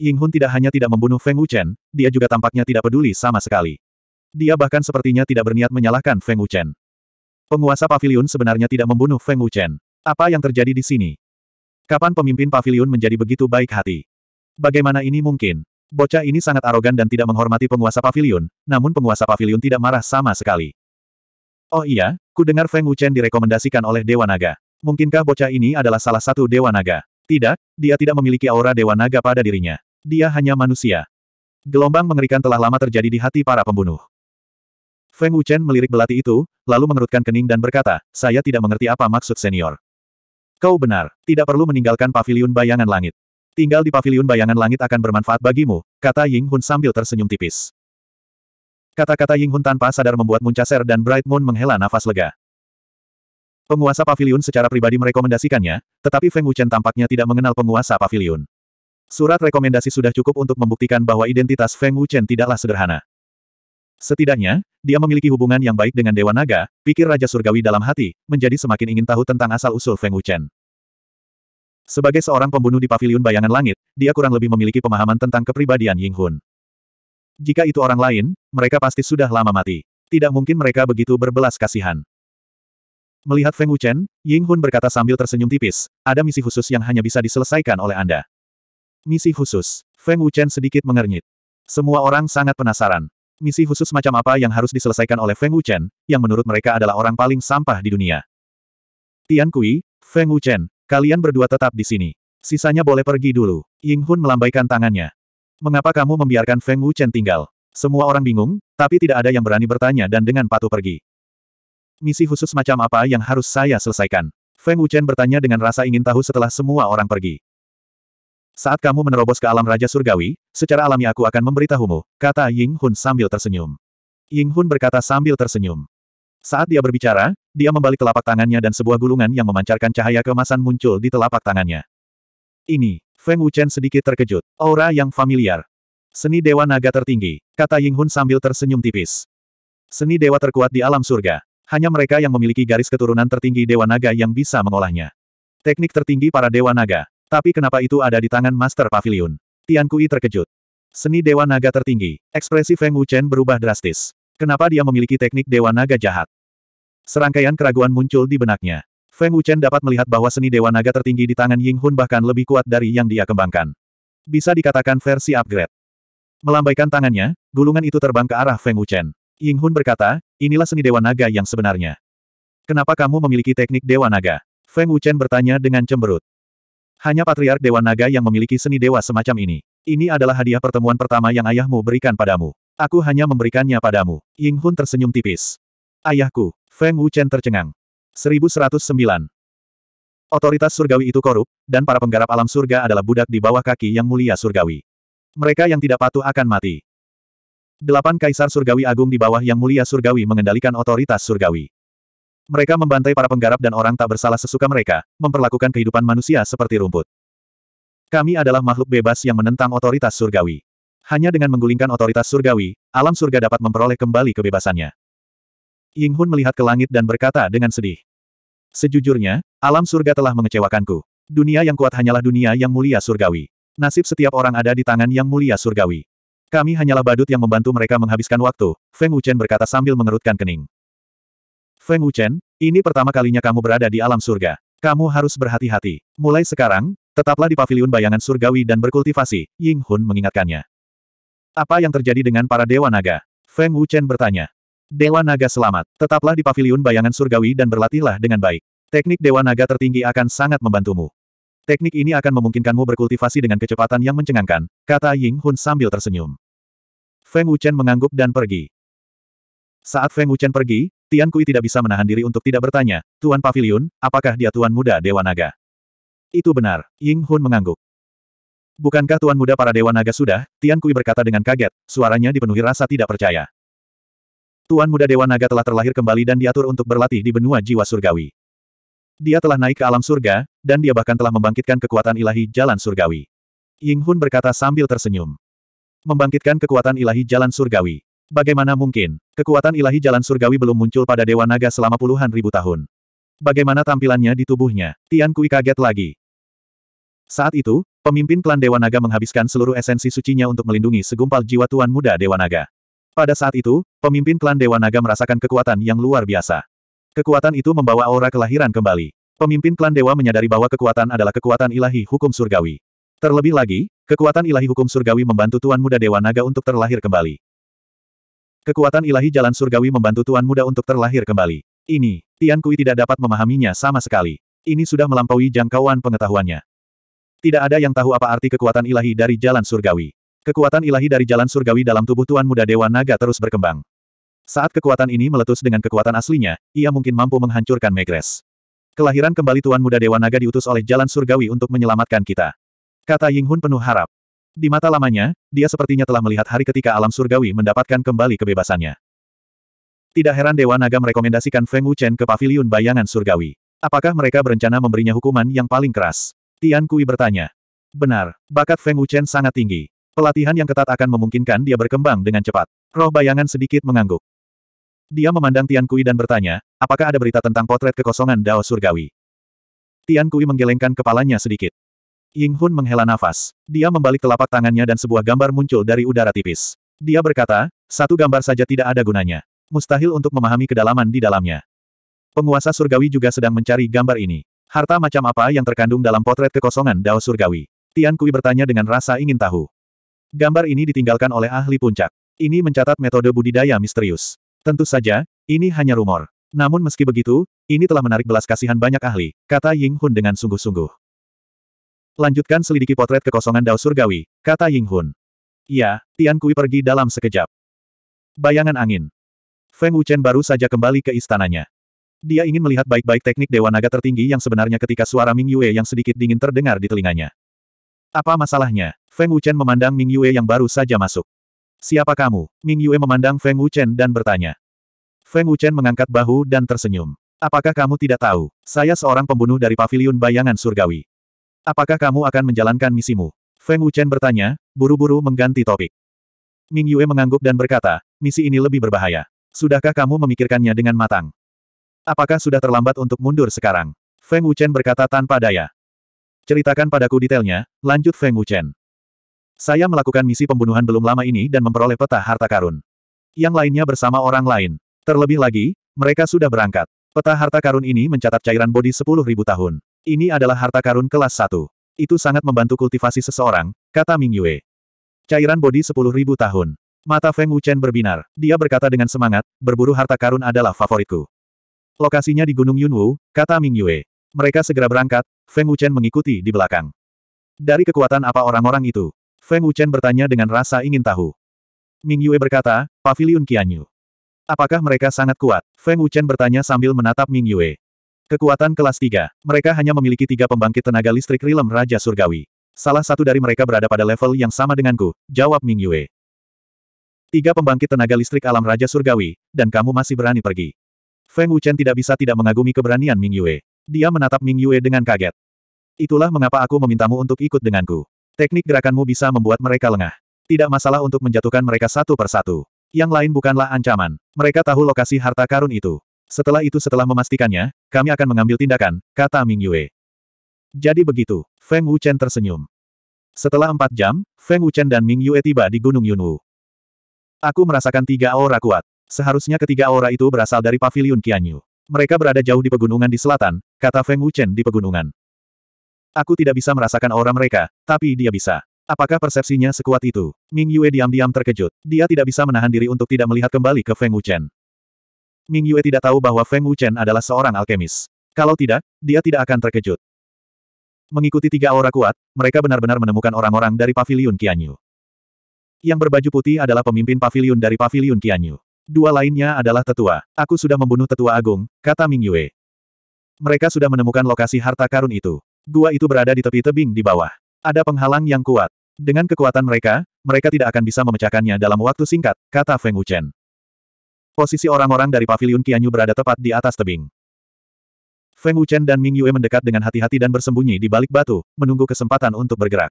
Ying Hun tidak hanya tidak membunuh Feng Wuchen, dia juga tampaknya tidak peduli sama sekali. Dia bahkan sepertinya tidak berniat menyalahkan Feng Wuchen. Penguasa pavilion sebenarnya tidak membunuh Feng Wuchen. Apa yang terjadi di sini? Kapan pemimpin pavilion menjadi begitu baik hati? Bagaimana ini mungkin? Bocah ini sangat arogan dan tidak menghormati penguasa pavilion, namun penguasa pavilion tidak marah sama sekali. Oh iya, ku dengar Feng Wuchen direkomendasikan oleh Dewa Naga. Mungkinkah bocah ini adalah salah satu Dewa Naga? Tidak, dia tidak memiliki aura Dewa Naga pada dirinya. Dia hanya manusia. Gelombang mengerikan telah lama terjadi di hati para pembunuh. Feng Wuchen melirik belati itu, lalu mengerutkan kening dan berkata, saya tidak mengerti apa maksud senior. Kau benar, tidak perlu meninggalkan paviliun bayangan langit. Tinggal di paviliun bayangan langit akan bermanfaat bagimu, kata Ying Hun sambil tersenyum tipis. Kata-kata Ying Hun tanpa sadar membuat Muncaser dan Bright Moon menghela nafas lega. Penguasa paviliun secara pribadi merekomendasikannya, tetapi Feng Wuchen tampaknya tidak mengenal penguasa paviliun. Surat rekomendasi sudah cukup untuk membuktikan bahwa identitas Feng Wuchen tidaklah sederhana. Setidaknya, dia memiliki hubungan yang baik dengan Dewa Naga, pikir Raja Surgawi dalam hati, menjadi semakin ingin tahu tentang asal-usul Feng Wuchen. Sebagai seorang pembunuh di paviliun bayangan langit, dia kurang lebih memiliki pemahaman tentang kepribadian Ying Hun. Jika itu orang lain, mereka pasti sudah lama mati. Tidak mungkin mereka begitu berbelas kasihan. Melihat Feng Wuchen, Ying Hun berkata sambil tersenyum tipis, ada misi khusus yang hanya bisa diselesaikan oleh Anda. Misi khusus. Feng Wuchen sedikit mengernyit. Semua orang sangat penasaran. Misi khusus macam apa yang harus diselesaikan oleh Feng Wuchen, yang menurut mereka adalah orang paling sampah di dunia. Tian Kui, Feng Wuchen, kalian berdua tetap di sini. Sisanya boleh pergi dulu. Ying Hun melambaikan tangannya. Mengapa kamu membiarkan Feng Wuchen tinggal? Semua orang bingung, tapi tidak ada yang berani bertanya dan dengan patuh pergi. Misi khusus macam apa yang harus saya selesaikan? Feng Wuchen bertanya dengan rasa ingin tahu setelah semua orang pergi. Saat kamu menerobos ke alam Raja Surgawi, secara alami aku akan memberitahumu, kata Ying Hun sambil tersenyum. Ying Hun berkata sambil tersenyum. Saat dia berbicara, dia membalik telapak tangannya dan sebuah gulungan yang memancarkan cahaya kemasan muncul di telapak tangannya. Ini, Feng Wuchen sedikit terkejut. Aura yang familiar. Seni Dewa Naga tertinggi, kata Ying Hun sambil tersenyum tipis. Seni Dewa terkuat di alam surga. Hanya mereka yang memiliki garis keturunan tertinggi Dewa Naga yang bisa mengolahnya. Teknik tertinggi para Dewa Naga. Tapi kenapa itu ada di tangan Master Pavilion? Tian Kui terkejut. Seni Dewa Naga tertinggi. Ekspresi Feng Wuchen berubah drastis. Kenapa dia memiliki teknik Dewa Naga jahat? Serangkaian keraguan muncul di benaknya. Feng Wuchen dapat melihat bahwa seni Dewa Naga tertinggi di tangan Ying Hun bahkan lebih kuat dari yang dia kembangkan. Bisa dikatakan versi upgrade. Melambaikan tangannya, gulungan itu terbang ke arah Feng Wuchen. Ying Hun berkata, inilah seni Dewa Naga yang sebenarnya. Kenapa kamu memiliki teknik Dewa Naga? Feng Wuchen bertanya dengan cemberut. Hanya Patriark Dewa Naga yang memiliki seni dewa semacam ini. Ini adalah hadiah pertemuan pertama yang ayahmu berikan padamu. Aku hanya memberikannya padamu. Ying Hun tersenyum tipis. Ayahku, Feng Chen tercengang. 1109. Otoritas surgawi itu korup, dan para penggarap alam surga adalah budak di bawah kaki yang mulia surgawi. Mereka yang tidak patuh akan mati. Delapan kaisar surgawi agung di bawah yang mulia surgawi mengendalikan otoritas surgawi. Mereka membantai para penggarap dan orang tak bersalah sesuka mereka, memperlakukan kehidupan manusia seperti rumput. Kami adalah makhluk bebas yang menentang otoritas surgawi. Hanya dengan menggulingkan otoritas surgawi, alam surga dapat memperoleh kembali kebebasannya. Ying Hun melihat ke langit dan berkata dengan sedih. Sejujurnya, alam surga telah mengecewakanku. Dunia yang kuat hanyalah dunia yang mulia surgawi. Nasib setiap orang ada di tangan yang mulia surgawi. Kami hanyalah badut yang membantu mereka menghabiskan waktu, Feng Wuchen berkata sambil mengerutkan kening. Feng Wuchen, ini pertama kalinya kamu berada di alam surga. Kamu harus berhati-hati. Mulai sekarang, tetaplah di paviliun bayangan surgawi dan berkultivasi, Ying Hun mengingatkannya. Apa yang terjadi dengan para Dewa Naga? Feng Wuchen bertanya. Dewa Naga selamat, tetaplah di paviliun bayangan surgawi dan berlatihlah dengan baik. Teknik Dewa Naga tertinggi akan sangat membantumu. Teknik ini akan memungkinkanmu berkultivasi dengan kecepatan yang mencengangkan, kata Ying Hun sambil tersenyum. Feng Wuchen mengangguk dan pergi. Saat Feng Wuchen pergi, Tian Kui tidak bisa menahan diri untuk tidak bertanya, Tuan Pavilion, apakah dia Tuan Muda Dewa Naga? Itu benar, Ying Hun mengangguk. Bukankah Tuan Muda para Dewa Naga sudah? Tian Kui berkata dengan kaget, suaranya dipenuhi rasa tidak percaya. Tuan Muda Dewa Naga telah terlahir kembali dan diatur untuk berlatih di benua jiwa surgawi. Dia telah naik ke alam surga, dan dia bahkan telah membangkitkan kekuatan ilahi jalan surgawi. Ying Hun berkata sambil tersenyum. Membangkitkan kekuatan ilahi jalan surgawi. Bagaimana mungkin? Kekuatan ilahi jalan surgawi belum muncul pada Dewa Naga selama puluhan ribu tahun. Bagaimana tampilannya di tubuhnya? Tian Kui kaget lagi. Saat itu, pemimpin klan Dewa Naga menghabiskan seluruh esensi sucinya untuk melindungi segumpal jiwa Tuan Muda Dewa Naga. Pada saat itu, pemimpin klan Dewa Naga merasakan kekuatan yang luar biasa. Kekuatan itu membawa aura kelahiran kembali. Pemimpin klan Dewa menyadari bahwa kekuatan adalah kekuatan ilahi hukum surgawi. Terlebih lagi, kekuatan ilahi hukum surgawi membantu Tuan Muda Dewa Naga untuk terlahir kembali. Kekuatan ilahi jalan surgawi membantu Tuan Muda untuk terlahir kembali. Ini, Tian Kui tidak dapat memahaminya sama sekali. Ini sudah melampaui jangkauan pengetahuannya. Tidak ada yang tahu apa arti kekuatan ilahi dari jalan surgawi. Kekuatan ilahi dari jalan surgawi dalam tubuh Tuan Muda Dewa Naga terus berkembang. Saat kekuatan ini meletus dengan kekuatan aslinya, ia mungkin mampu menghancurkan Megres. Kelahiran kembali Tuan Muda Dewa Naga diutus oleh jalan surgawi untuk menyelamatkan kita. Kata Ying Hun penuh harap. Di mata lamanya, dia sepertinya telah melihat hari ketika alam surgawi mendapatkan kembali kebebasannya. Tidak heran Dewa Naga merekomendasikan Feng Wuchen ke paviliun bayangan surgawi. Apakah mereka berencana memberinya hukuman yang paling keras? Tian Kui bertanya. Benar, bakat Feng Wuchen sangat tinggi. Pelatihan yang ketat akan memungkinkan dia berkembang dengan cepat. Roh bayangan sedikit mengangguk. Dia memandang Tian Kui dan bertanya, apakah ada berita tentang potret kekosongan Dao Surgawi? Tian Kui menggelengkan kepalanya sedikit. Ying Hun menghela nafas. Dia membalik telapak tangannya dan sebuah gambar muncul dari udara tipis. Dia berkata, satu gambar saja tidak ada gunanya. Mustahil untuk memahami kedalaman di dalamnya. Penguasa surgawi juga sedang mencari gambar ini. Harta macam apa yang terkandung dalam potret kekosongan Dao surgawi? Tian Kui bertanya dengan rasa ingin tahu. Gambar ini ditinggalkan oleh ahli puncak. Ini mencatat metode budidaya misterius. Tentu saja, ini hanya rumor. Namun meski begitu, ini telah menarik belas kasihan banyak ahli, kata Ying Hun dengan sungguh-sungguh. Lanjutkan selidiki potret kekosongan Dao Surgawi, kata Ying Hun. Iya, Tian Kui pergi dalam sekejap. Bayangan angin. Feng Wuchen baru saja kembali ke istananya. Dia ingin melihat baik-baik teknik Dewa Naga tertinggi yang sebenarnya ketika suara Ming Yue yang sedikit dingin terdengar di telinganya. Apa masalahnya? Feng Wuchen memandang Ming Yue yang baru saja masuk. Siapa kamu? Ming Yue memandang Feng Wuchen dan bertanya. Feng Wuchen mengangkat bahu dan tersenyum. Apakah kamu tidak tahu? Saya seorang pembunuh dari Paviliun bayangan surgawi. Apakah kamu akan menjalankan misimu? Feng Wuchen bertanya, buru-buru mengganti topik. Ming Yue mengangguk dan berkata, misi ini lebih berbahaya. Sudahkah kamu memikirkannya dengan matang? Apakah sudah terlambat untuk mundur sekarang? Feng Wuchen berkata tanpa daya. Ceritakan padaku detailnya, lanjut Feng Wuchen. Saya melakukan misi pembunuhan belum lama ini dan memperoleh peta harta karun. Yang lainnya bersama orang lain. Terlebih lagi, mereka sudah berangkat. Peta harta karun ini mencatat cairan bodi 10.000 tahun. Ini adalah harta karun kelas 1. Itu sangat membantu kultivasi seseorang, kata Ming Yue. Cairan bodi 10.000 tahun. Mata Feng Wuchen berbinar. Dia berkata dengan semangat, berburu harta karun adalah favoritku. Lokasinya di Gunung Yunwu, kata Ming Yue. Mereka segera berangkat, Feng Wuchen mengikuti di belakang. Dari kekuatan apa orang-orang itu? Feng Wuchen bertanya dengan rasa ingin tahu. Ming Yue berkata, Pavilion Qianyu. Apakah mereka sangat kuat? Feng Wuchen bertanya sambil menatap Ming Yue. Kekuatan kelas 3. Mereka hanya memiliki tiga pembangkit tenaga listrik rilem Raja Surgawi. Salah satu dari mereka berada pada level yang sama denganku, jawab Ming Yue. Tiga pembangkit tenaga listrik alam Raja Surgawi, dan kamu masih berani pergi. Feng Wuchen tidak bisa tidak mengagumi keberanian Ming Yue. Dia menatap Ming Yue dengan kaget. Itulah mengapa aku memintamu untuk ikut denganku. Teknik gerakanmu bisa membuat mereka lengah. Tidak masalah untuk menjatuhkan mereka satu persatu. Yang lain bukanlah ancaman. Mereka tahu lokasi harta karun itu. Setelah itu setelah memastikannya, kami akan mengambil tindakan, kata Ming Yue. Jadi begitu, Feng Wuchen tersenyum. Setelah empat jam, Feng Wuchen dan Ming Yue tiba di Gunung Yunwu. Aku merasakan tiga aura kuat. Seharusnya ketiga aura itu berasal dari Paviliun Qianyu. Mereka berada jauh di pegunungan di selatan, kata Feng Wuchen di pegunungan. Aku tidak bisa merasakan aura mereka, tapi dia bisa. Apakah persepsinya sekuat itu? Ming Yue diam-diam terkejut. Dia tidak bisa menahan diri untuk tidak melihat kembali ke Feng Wuchen. Ming Yue tidak tahu bahwa Feng Wuchen adalah seorang alkemis. Kalau tidak, dia tidak akan terkejut. Mengikuti tiga aura kuat, mereka benar-benar menemukan orang-orang dari Paviliun Qianyu. Yang berbaju putih adalah pemimpin paviliun dari Paviliun Qianyu. Dua lainnya adalah tetua. Aku sudah membunuh tetua agung, kata Ming Yue. Mereka sudah menemukan lokasi harta karun itu. Gua itu berada di tepi tebing di bawah. Ada penghalang yang kuat. Dengan kekuatan mereka, mereka tidak akan bisa memecahkannya dalam waktu singkat, kata Feng Wuchen. Posisi orang-orang dari pavilion Kianyu berada tepat di atas tebing. Feng Wuchen dan Ming Yue mendekat dengan hati-hati dan bersembunyi di balik batu, menunggu kesempatan untuk bergerak.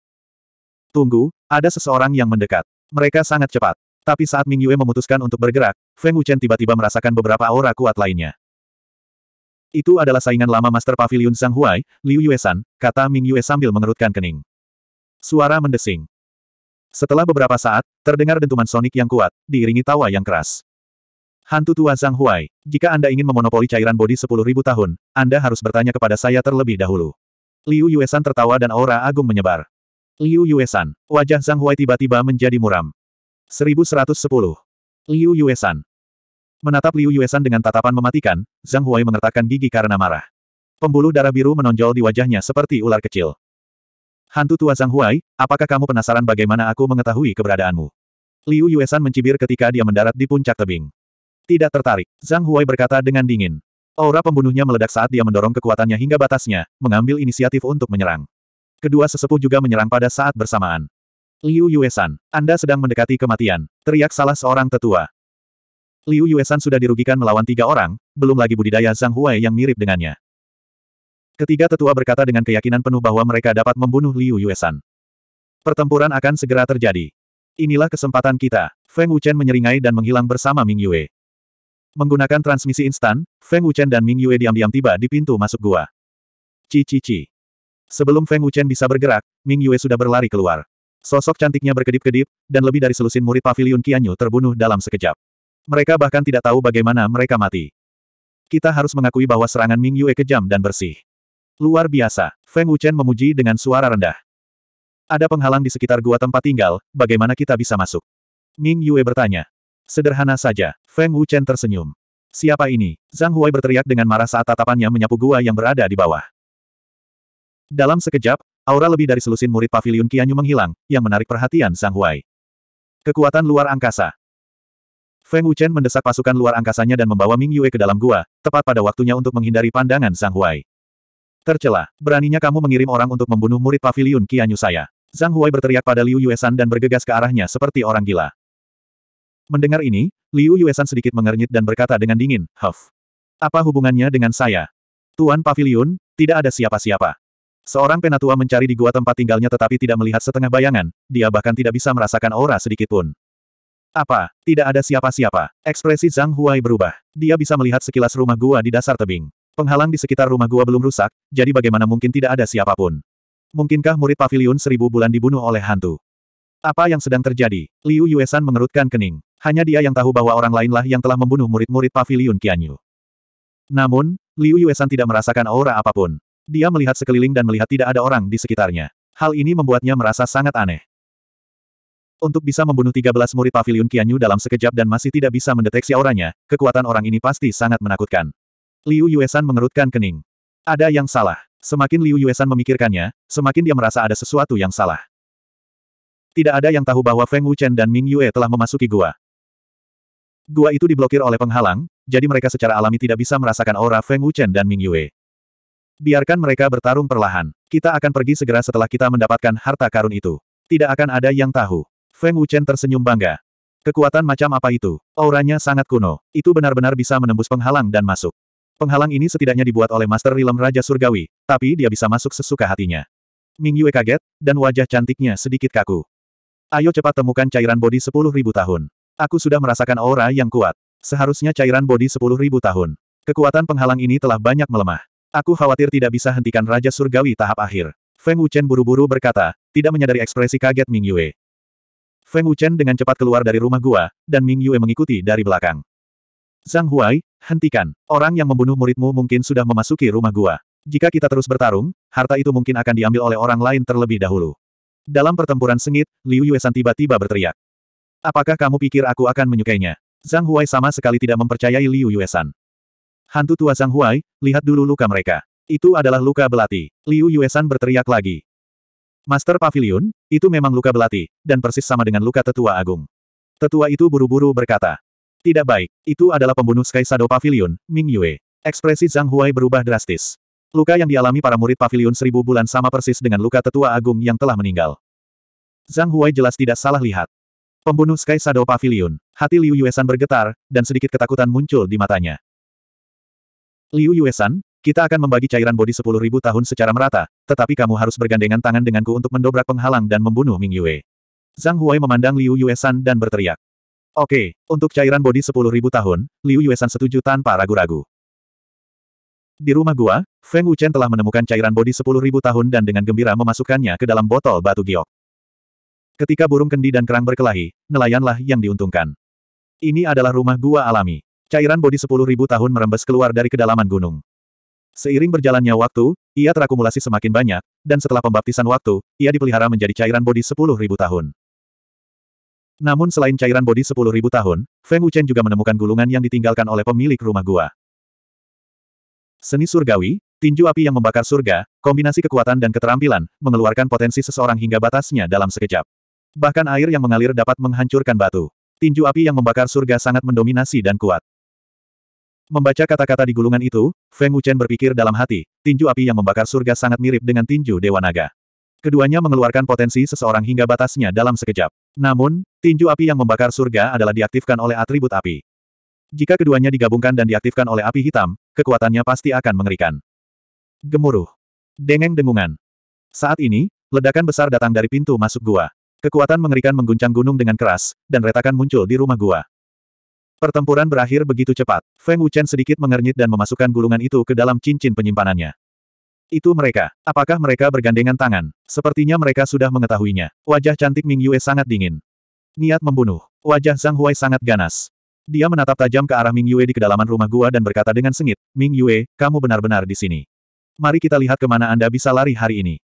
Tunggu, ada seseorang yang mendekat. Mereka sangat cepat. Tapi saat Ming Yue memutuskan untuk bergerak, Feng Wuchen tiba-tiba merasakan beberapa aura kuat lainnya. Itu adalah saingan lama Master Pavilion Sang Huai, Liu Yuesan, kata Ming Yue sambil mengerutkan kening. Suara mendesing. Setelah beberapa saat, terdengar dentuman sonik yang kuat, diiringi tawa yang keras. Hantu tua Zhang Huai, jika Anda ingin memonopoli cairan bodi 10.000 tahun, Anda harus bertanya kepada saya terlebih dahulu. Liu Yuesan tertawa dan aura agung menyebar. Liu Yuesan, wajah Zhang Huai tiba-tiba menjadi muram. 1110. Liu Yuesan. Menatap Liu Yuesan dengan tatapan mematikan, Zhang Huai mengertakkan gigi karena marah. Pembuluh darah biru menonjol di wajahnya seperti ular kecil. Hantu tua Zhang Huai, apakah kamu penasaran bagaimana aku mengetahui keberadaanmu? Liu Yuesan mencibir ketika dia mendarat di puncak tebing. Tidak tertarik. Zhang Huai berkata dengan dingin. Aura pembunuhnya meledak saat dia mendorong kekuatannya hingga batasnya, mengambil inisiatif untuk menyerang. Kedua sesepuh juga menyerang pada saat bersamaan. Liu Yuesan, Anda sedang mendekati kematian, teriak salah seorang tetua. Liu Yuesan sudah dirugikan melawan tiga orang, belum lagi budidaya Zhang Huai yang mirip dengannya. Ketiga tetua berkata dengan keyakinan penuh bahwa mereka dapat membunuh Liu Yuesan. Pertempuran akan segera terjadi. Inilah kesempatan kita. Feng Wuchen menyeringai dan menghilang bersama Ming Yue. Menggunakan transmisi instan, Feng Wuchen dan Ming Yue diam-diam tiba di pintu masuk gua. Cici-ci. Sebelum Feng Wuchen bisa bergerak, Ming Yue sudah berlari keluar. Sosok cantiknya berkedip-kedip, dan lebih dari selusin murid pavilion Qianyu terbunuh dalam sekejap. Mereka bahkan tidak tahu bagaimana mereka mati. Kita harus mengakui bahwa serangan Ming Yue kejam dan bersih. Luar biasa, Feng Wuchen memuji dengan suara rendah. Ada penghalang di sekitar gua tempat tinggal, bagaimana kita bisa masuk? Ming Yue bertanya. Sederhana saja, Feng Wuchen tersenyum. Siapa ini? Zhang Huai berteriak dengan marah saat tatapannya menyapu gua yang berada di bawah. Dalam sekejap, aura lebih dari selusin murid pavilion Qianyu menghilang, yang menarik perhatian Zhang Huai. Kekuatan luar angkasa. Feng Wuchen mendesak pasukan luar angkasanya dan membawa Ming Yue ke dalam gua, tepat pada waktunya untuk menghindari pandangan Zhang Huai. Tercela, beraninya kamu mengirim orang untuk membunuh murid pavilion Qianyu saya. Zhang Huai berteriak pada Liu Yuesan dan bergegas ke arahnya seperti orang gila. Mendengar ini, Liu Yuesan sedikit mengernyit dan berkata dengan dingin, Huff. Apa hubungannya dengan saya? Tuan Pavilion, tidak ada siapa-siapa. Seorang penatua mencari di gua tempat tinggalnya tetapi tidak melihat setengah bayangan, dia bahkan tidak bisa merasakan aura sedikitpun. Apa, tidak ada siapa-siapa? Ekspresi Zhang Huai berubah. Dia bisa melihat sekilas rumah gua di dasar tebing. Penghalang di sekitar rumah gua belum rusak, jadi bagaimana mungkin tidak ada siapapun? Mungkinkah murid pavilion seribu bulan dibunuh oleh hantu? Apa yang sedang terjadi? Liu Yuesan mengerutkan kening. Hanya dia yang tahu bahwa orang lainlah yang telah membunuh murid-murid pavilion Qianyu. Namun, Liu Yuesan tidak merasakan aura apapun. Dia melihat sekeliling dan melihat tidak ada orang di sekitarnya. Hal ini membuatnya merasa sangat aneh. Untuk bisa membunuh 13 murid pavilion Qianyu dalam sekejap dan masih tidak bisa mendeteksi auranya, kekuatan orang ini pasti sangat menakutkan. Liu Yuesan mengerutkan kening. Ada yang salah. Semakin Liu Yuesan memikirkannya, semakin dia merasa ada sesuatu yang salah. Tidak ada yang tahu bahwa Feng Wuchen dan Ming Yue telah memasuki gua. Gua itu diblokir oleh penghalang, jadi mereka secara alami tidak bisa merasakan aura Feng Wuchen dan Ming Yue. Biarkan mereka bertarung perlahan. Kita akan pergi segera setelah kita mendapatkan harta karun itu. Tidak akan ada yang tahu. Feng Wuchen tersenyum bangga. Kekuatan macam apa itu? Auranya sangat kuno. Itu benar-benar bisa menembus penghalang dan masuk. Penghalang ini setidaknya dibuat oleh Master Realm Raja Surgawi, tapi dia bisa masuk sesuka hatinya. Ming Yue kaget, dan wajah cantiknya sedikit kaku. Ayo cepat temukan cairan bodi ribu tahun. Aku sudah merasakan aura yang kuat. Seharusnya cairan bodi ribu tahun. Kekuatan penghalang ini telah banyak melemah. Aku khawatir tidak bisa hentikan Raja Surgawi tahap akhir. Feng Wuchen buru-buru berkata, tidak menyadari ekspresi kaget Ming Yue. Feng Wuchen dengan cepat keluar dari rumah gua, dan Ming Yue mengikuti dari belakang. Zhang Huai, hentikan. Orang yang membunuh muridmu mungkin sudah memasuki rumah gua. Jika kita terus bertarung, harta itu mungkin akan diambil oleh orang lain terlebih dahulu. Dalam pertempuran sengit, Liu Yuesan tiba-tiba berteriak. Apakah kamu pikir aku akan menyukainya? Zhang Huai sama sekali tidak mempercayai Liu Yuesan. Hantu tua Zhang Huai, lihat dulu luka mereka. Itu adalah luka belati. Liu Yuesan berteriak lagi. Master Pavilion, itu memang luka belati, dan persis sama dengan luka tetua agung. Tetua itu buru-buru berkata. Tidak baik, itu adalah pembunuh Sky Shadow Pavilion, Ming Yue. Ekspresi Zhang Huai berubah drastis. Luka yang dialami para murid pavilion seribu bulan sama persis dengan luka tetua agung yang telah meninggal. Zhang Huai jelas tidak salah lihat. Pembunuh Sky Shadow Pavilion. Hati Liu Yuesan bergetar, dan sedikit ketakutan muncul di matanya. Liu Yuesan, kita akan membagi cairan bodi ribu tahun secara merata, tetapi kamu harus bergandengan tangan denganku untuk mendobrak penghalang dan membunuh Ming Yue. Zhang Huai memandang Liu Yuesan dan berteriak. Oke, untuk cairan bodi ribu tahun, Liu Yuesan setuju tanpa ragu-ragu. Di rumah gua, Feng Wuchen telah menemukan cairan bodi ribu tahun dan dengan gembira memasukkannya ke dalam botol batu giok. Ketika burung kendi dan kerang berkelahi, nelayanlah yang diuntungkan. Ini adalah rumah gua alami. Cairan bodi ribu tahun merembes keluar dari kedalaman gunung. Seiring berjalannya waktu, ia terakumulasi semakin banyak, dan setelah pembaptisan waktu, ia dipelihara menjadi cairan bodi ribu tahun. Namun selain cairan bodi ribu tahun, Feng Wuchen juga menemukan gulungan yang ditinggalkan oleh pemilik rumah gua. Seni surgawi, tinju api yang membakar surga, kombinasi kekuatan dan keterampilan, mengeluarkan potensi seseorang hingga batasnya dalam sekejap. Bahkan air yang mengalir dapat menghancurkan batu. Tinju api yang membakar surga sangat mendominasi dan kuat. Membaca kata-kata di gulungan itu, Feng Wuchen berpikir dalam hati, tinju api yang membakar surga sangat mirip dengan tinju Dewa Naga. Keduanya mengeluarkan potensi seseorang hingga batasnya dalam sekejap. Namun, tinju api yang membakar surga adalah diaktifkan oleh atribut api. Jika keduanya digabungkan dan diaktifkan oleh api hitam, kekuatannya pasti akan mengerikan. Gemuruh. Dengeng dengungan. Saat ini, ledakan besar datang dari pintu masuk gua. Kekuatan mengerikan mengguncang gunung dengan keras, dan retakan muncul di rumah gua. Pertempuran berakhir begitu cepat. Feng Wuchen sedikit mengernyit dan memasukkan gulungan itu ke dalam cincin penyimpanannya. Itu mereka. Apakah mereka bergandengan tangan? Sepertinya mereka sudah mengetahuinya. Wajah cantik Ming Yue sangat dingin. Niat membunuh. Wajah Zhang Huai sangat ganas. Dia menatap tajam ke arah Ming Yue di kedalaman rumah gua dan berkata dengan sengit, Ming Yue, kamu benar-benar di sini. Mari kita lihat kemana Anda bisa lari hari ini.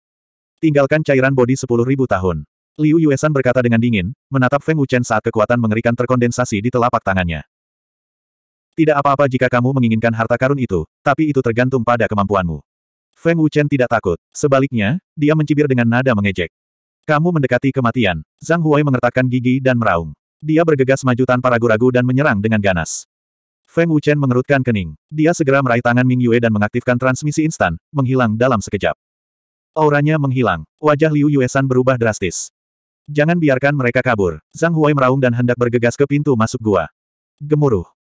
Tinggalkan cairan bodi ribu tahun. Liu Yuesan berkata dengan dingin, menatap Feng Wuchen saat kekuatan mengerikan terkondensasi di telapak tangannya. Tidak apa-apa jika kamu menginginkan harta karun itu, tapi itu tergantung pada kemampuanmu. Feng Wuchen tidak takut. Sebaliknya, dia mencibir dengan nada mengejek. Kamu mendekati kematian. Zhang Huai mengertakkan gigi dan meraung. Dia bergegas maju tanpa ragu-ragu dan menyerang dengan ganas. Feng Wuchen mengerutkan kening. Dia segera meraih tangan Ming Yue dan mengaktifkan transmisi instan, menghilang dalam sekejap. Auranya menghilang. Wajah Liu Yuesan berubah drastis. Jangan biarkan mereka kabur. Zhang Huai meraung dan hendak bergegas ke pintu masuk gua. Gemuruh.